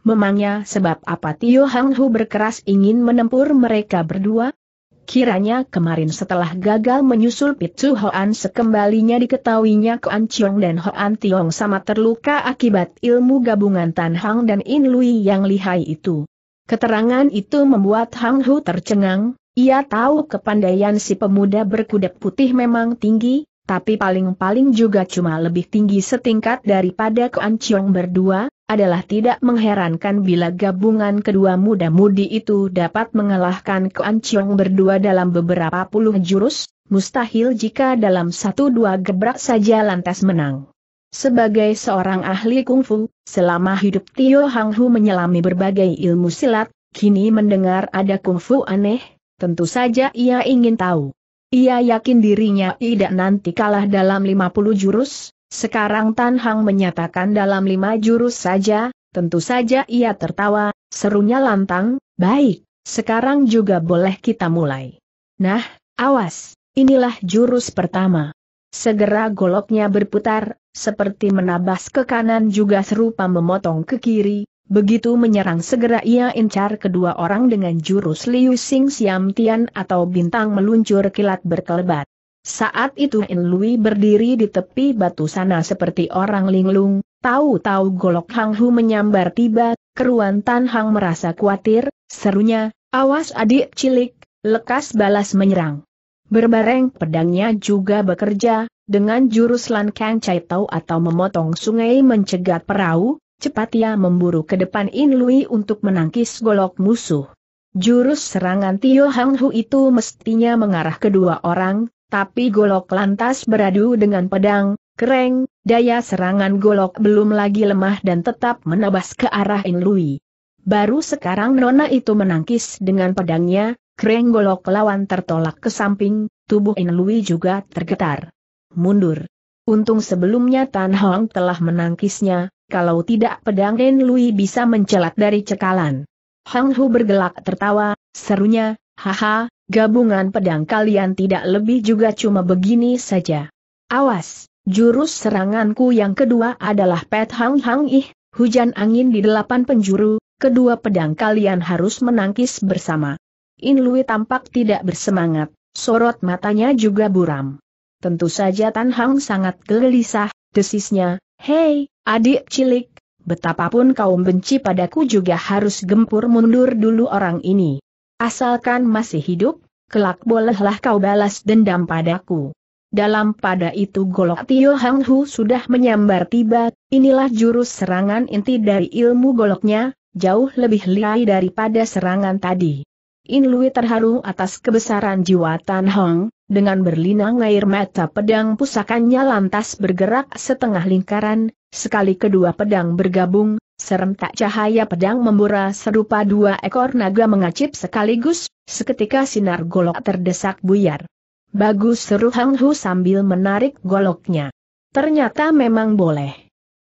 Memangnya sebab apa Tio Hang Hu berkeras ingin menempur mereka berdua? Kiranya kemarin setelah gagal menyusul Pitsu Hoan sekembalinya diketahuinya Kuan Chiong dan Hoan Tiong sama terluka akibat ilmu gabungan Tan Hang dan In Lui yang lihai itu. Keterangan itu membuat Hang Hu tercengang, ia tahu kepandaian si pemuda berkuda putih memang tinggi, tapi paling-paling juga cuma lebih tinggi setingkat daripada Kuan Chiong berdua, adalah tidak mengherankan bila gabungan kedua muda-mudi itu dapat mengalahkan Kuan Chiong berdua dalam beberapa puluh jurus, mustahil jika dalam satu dua gebrak saja lantas menang. Sebagai seorang ahli kungfu, selama hidup Tio Hang Hu menyelami berbagai ilmu silat, kini mendengar ada kungfu aneh, tentu saja ia ingin tahu. Ia yakin dirinya tidak nanti kalah dalam 50 jurus, sekarang Tan Hang menyatakan dalam lima jurus saja, tentu saja ia tertawa, serunya lantang, baik, sekarang juga boleh kita mulai. Nah, awas, inilah jurus pertama. Segera goloknya berputar, seperti menabas ke kanan juga serupa memotong ke kiri, Begitu menyerang segera ia incar kedua orang dengan jurus Liu Sing Siam Tian atau bintang meluncur kilat berkelebat. Saat itu In Lui berdiri di tepi batu sana seperti orang linglung, tahu-tahu golok Hang Hu menyambar tiba, keruan Tan Hang merasa khawatir, serunya, awas adik cilik, lekas balas menyerang. Berbareng pedangnya juga bekerja, dengan jurus Lan Kang Chai Tau atau memotong sungai mencegat perahu, cepat ia memburu ke depan In Lui untuk menangkis golok musuh. Jurus serangan Tio Hang Hu itu mestinya mengarah kedua orang, tapi golok lantas beradu dengan pedang, kereng, daya serangan golok belum lagi lemah dan tetap menabas ke arah Inlui. Baru sekarang Nona itu menangkis dengan pedangnya, kereng golok lawan tertolak ke samping, tubuh Inlui juga tergetar. Mundur. Untung sebelumnya Tan Hong telah menangkisnya, kalau tidak pedang Inlui bisa mencelat dari cekalan. Hang Hu bergelak tertawa, serunya, haha, Gabungan pedang kalian tidak lebih juga cuma begini saja. Awas, jurus seranganku yang kedua adalah Pet Hang Hang Ih, hujan angin di delapan penjuru, kedua pedang kalian harus menangkis bersama. In Lui tampak tidak bersemangat, sorot matanya juga buram. Tentu saja Tan Hang sangat gelisah, desisnya, Hei, adik cilik, betapapun kau benci padaku juga harus gempur mundur dulu orang ini. Asalkan masih hidup, kelak bolehlah kau balas dendam padaku. Dalam pada itu golok Tio Hang Hu sudah menyambar tiba, inilah jurus serangan inti dari ilmu goloknya, jauh lebih liar daripada serangan tadi. In Lui terharu atas kebesaran jiwa Tan Hong, dengan berlinang air mata pedang pusakannya lantas bergerak setengah lingkaran, Sekali kedua pedang bergabung, serentak cahaya pedang membura serupa dua ekor naga mengacip sekaligus, seketika sinar golok terdesak buyar. Bagus seru Hang Hu sambil menarik goloknya. Ternyata memang boleh.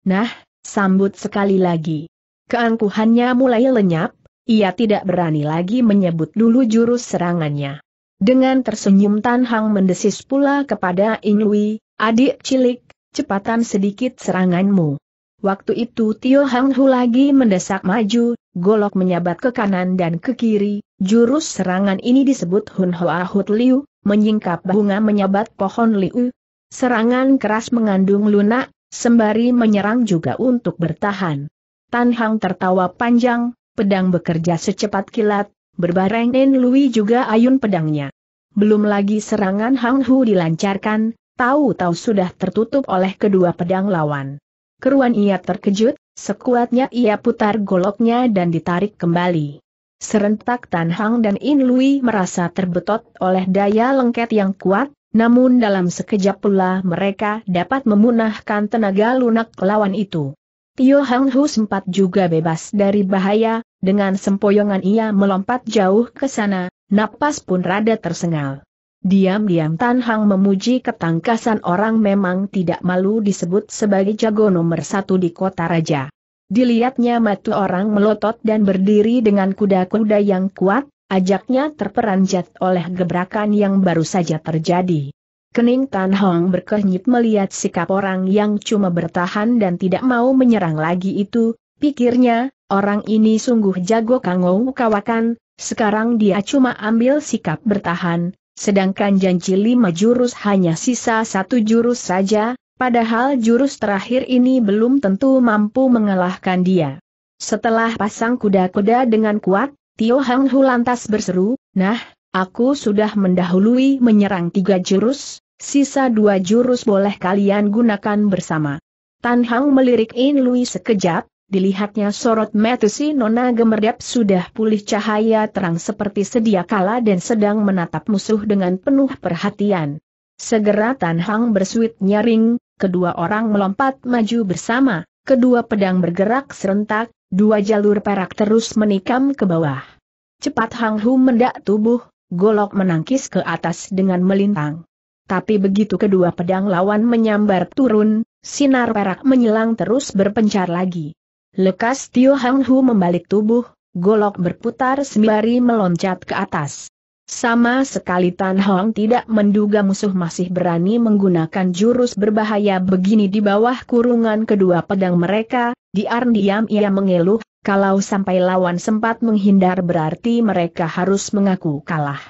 Nah, sambut sekali lagi. Keangkuhannya mulai lenyap, ia tidak berani lagi menyebut dulu jurus serangannya. Dengan tersenyum Tan Hang mendesis pula kepada Ing Lui, adik cilik, cepatan sedikit seranganmu. Waktu itu Tio Hang Hu lagi mendesak maju, golok menyabat ke kanan dan ke kiri, jurus serangan ini disebut Hun Hoa Hut Liu, menyingkap bunga menyabat pohon Liu. Serangan keras mengandung lunak, sembari menyerang juga untuk bertahan. Tan Hang tertawa panjang, pedang bekerja secepat kilat, berbareng Nen Lui juga ayun pedangnya. Belum lagi serangan Hang Hu dilancarkan, tahu-tahu sudah tertutup oleh kedua pedang lawan. Keruan ia terkejut, sekuatnya ia putar goloknya dan ditarik kembali. Serentak Tan Hang dan In Lui merasa terbetot oleh daya lengket yang kuat, namun dalam sekejap pula mereka dapat memunahkan tenaga lunak lawan itu. Tio Hang Hu sempat juga bebas dari bahaya, dengan sempoyongan ia melompat jauh ke sana, napas pun rada tersengal. Diam-diam Tan Hang memuji ketangkasan orang memang tidak malu disebut sebagai jago nomor satu di kota raja. Dilihatnya matu orang melotot dan berdiri dengan kuda-kuda yang kuat, ajaknya terperanjat oleh gebrakan yang baru saja terjadi. Kening Tan Hong berkehnyit melihat sikap orang yang cuma bertahan dan tidak mau menyerang lagi itu, pikirnya, orang ini sungguh jago kangou kawakan, sekarang dia cuma ambil sikap bertahan, Sedangkan janji lima jurus hanya sisa satu jurus saja, padahal jurus terakhir ini belum tentu mampu mengalahkan dia. Setelah pasang kuda-kuda dengan kuat, Tio Hang Hu lantas berseru, Nah, aku sudah mendahului menyerang tiga jurus, sisa dua jurus boleh kalian gunakan bersama. Tan Hang melirik In Lui sekejap, Dilihatnya sorot mata si Nona gemerdap sudah pulih cahaya terang seperti sedia kala dan sedang menatap musuh dengan penuh perhatian. Segera Tan Hang bersuit nyaring, kedua orang melompat maju bersama, kedua pedang bergerak serentak, dua jalur perak terus menikam ke bawah. Cepat Hang Hu mendak tubuh, golok menangkis ke atas dengan melintang. Tapi begitu kedua pedang lawan menyambar turun, sinar perak menyilang terus berpencar lagi. Lekas Tio Hang Hu membalik tubuh, golok berputar sembari meloncat ke atas. Sama sekali Tan Hong tidak menduga musuh masih berani menggunakan jurus berbahaya begini di bawah kurungan kedua pedang mereka, di diam ia mengeluh, kalau sampai lawan sempat menghindar berarti mereka harus mengaku kalah.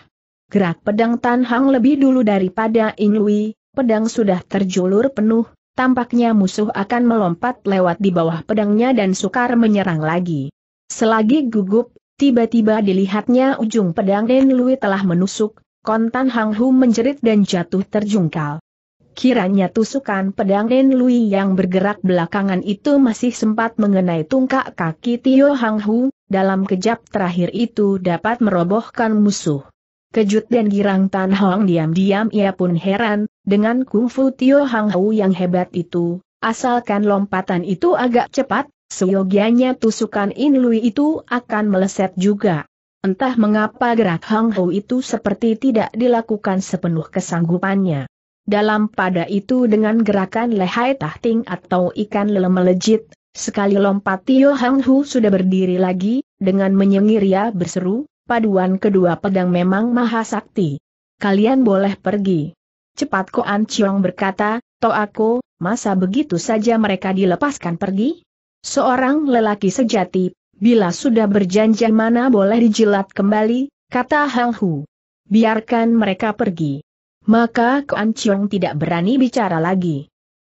Gerak pedang Tan Hong lebih dulu daripada Inui, pedang sudah terjulur penuh, tampaknya musuh akan melompat lewat di bawah pedangnya dan sukar menyerang lagi. Selagi gugup, tiba-tiba dilihatnya ujung pedang Nen Lui telah menusuk, kontan Hang Hu menjerit dan jatuh terjungkal. Kiranya tusukan pedang Nen Lui yang bergerak belakangan itu masih sempat mengenai tungkak kaki Tio Hang Hu, dalam kejap terakhir itu dapat merobohkan musuh. Kejut dan girang Tan Hong diam-diam ia pun heran, dengan kungfu Tio Hang Hou yang hebat itu, asalkan lompatan itu agak cepat, seyogianya tusukan In Lui itu akan meleset juga. Entah mengapa gerak Hang Hou itu seperti tidak dilakukan sepenuh kesanggupannya. Dalam pada itu dengan gerakan lehai tahting atau ikan lele melejit, sekali lompat Tio Hang Hu sudah berdiri lagi, dengan menyengir ia berseru, paduan kedua pedang memang maha sakti. Kalian boleh pergi. Cepat Koan Chiong berkata, Toh aku, masa begitu saja mereka dilepaskan pergi? Seorang lelaki sejati, bila sudah berjanji mana boleh dijilat kembali, kata Hang Hu. Biarkan mereka pergi. Maka Koan Chiong tidak berani bicara lagi.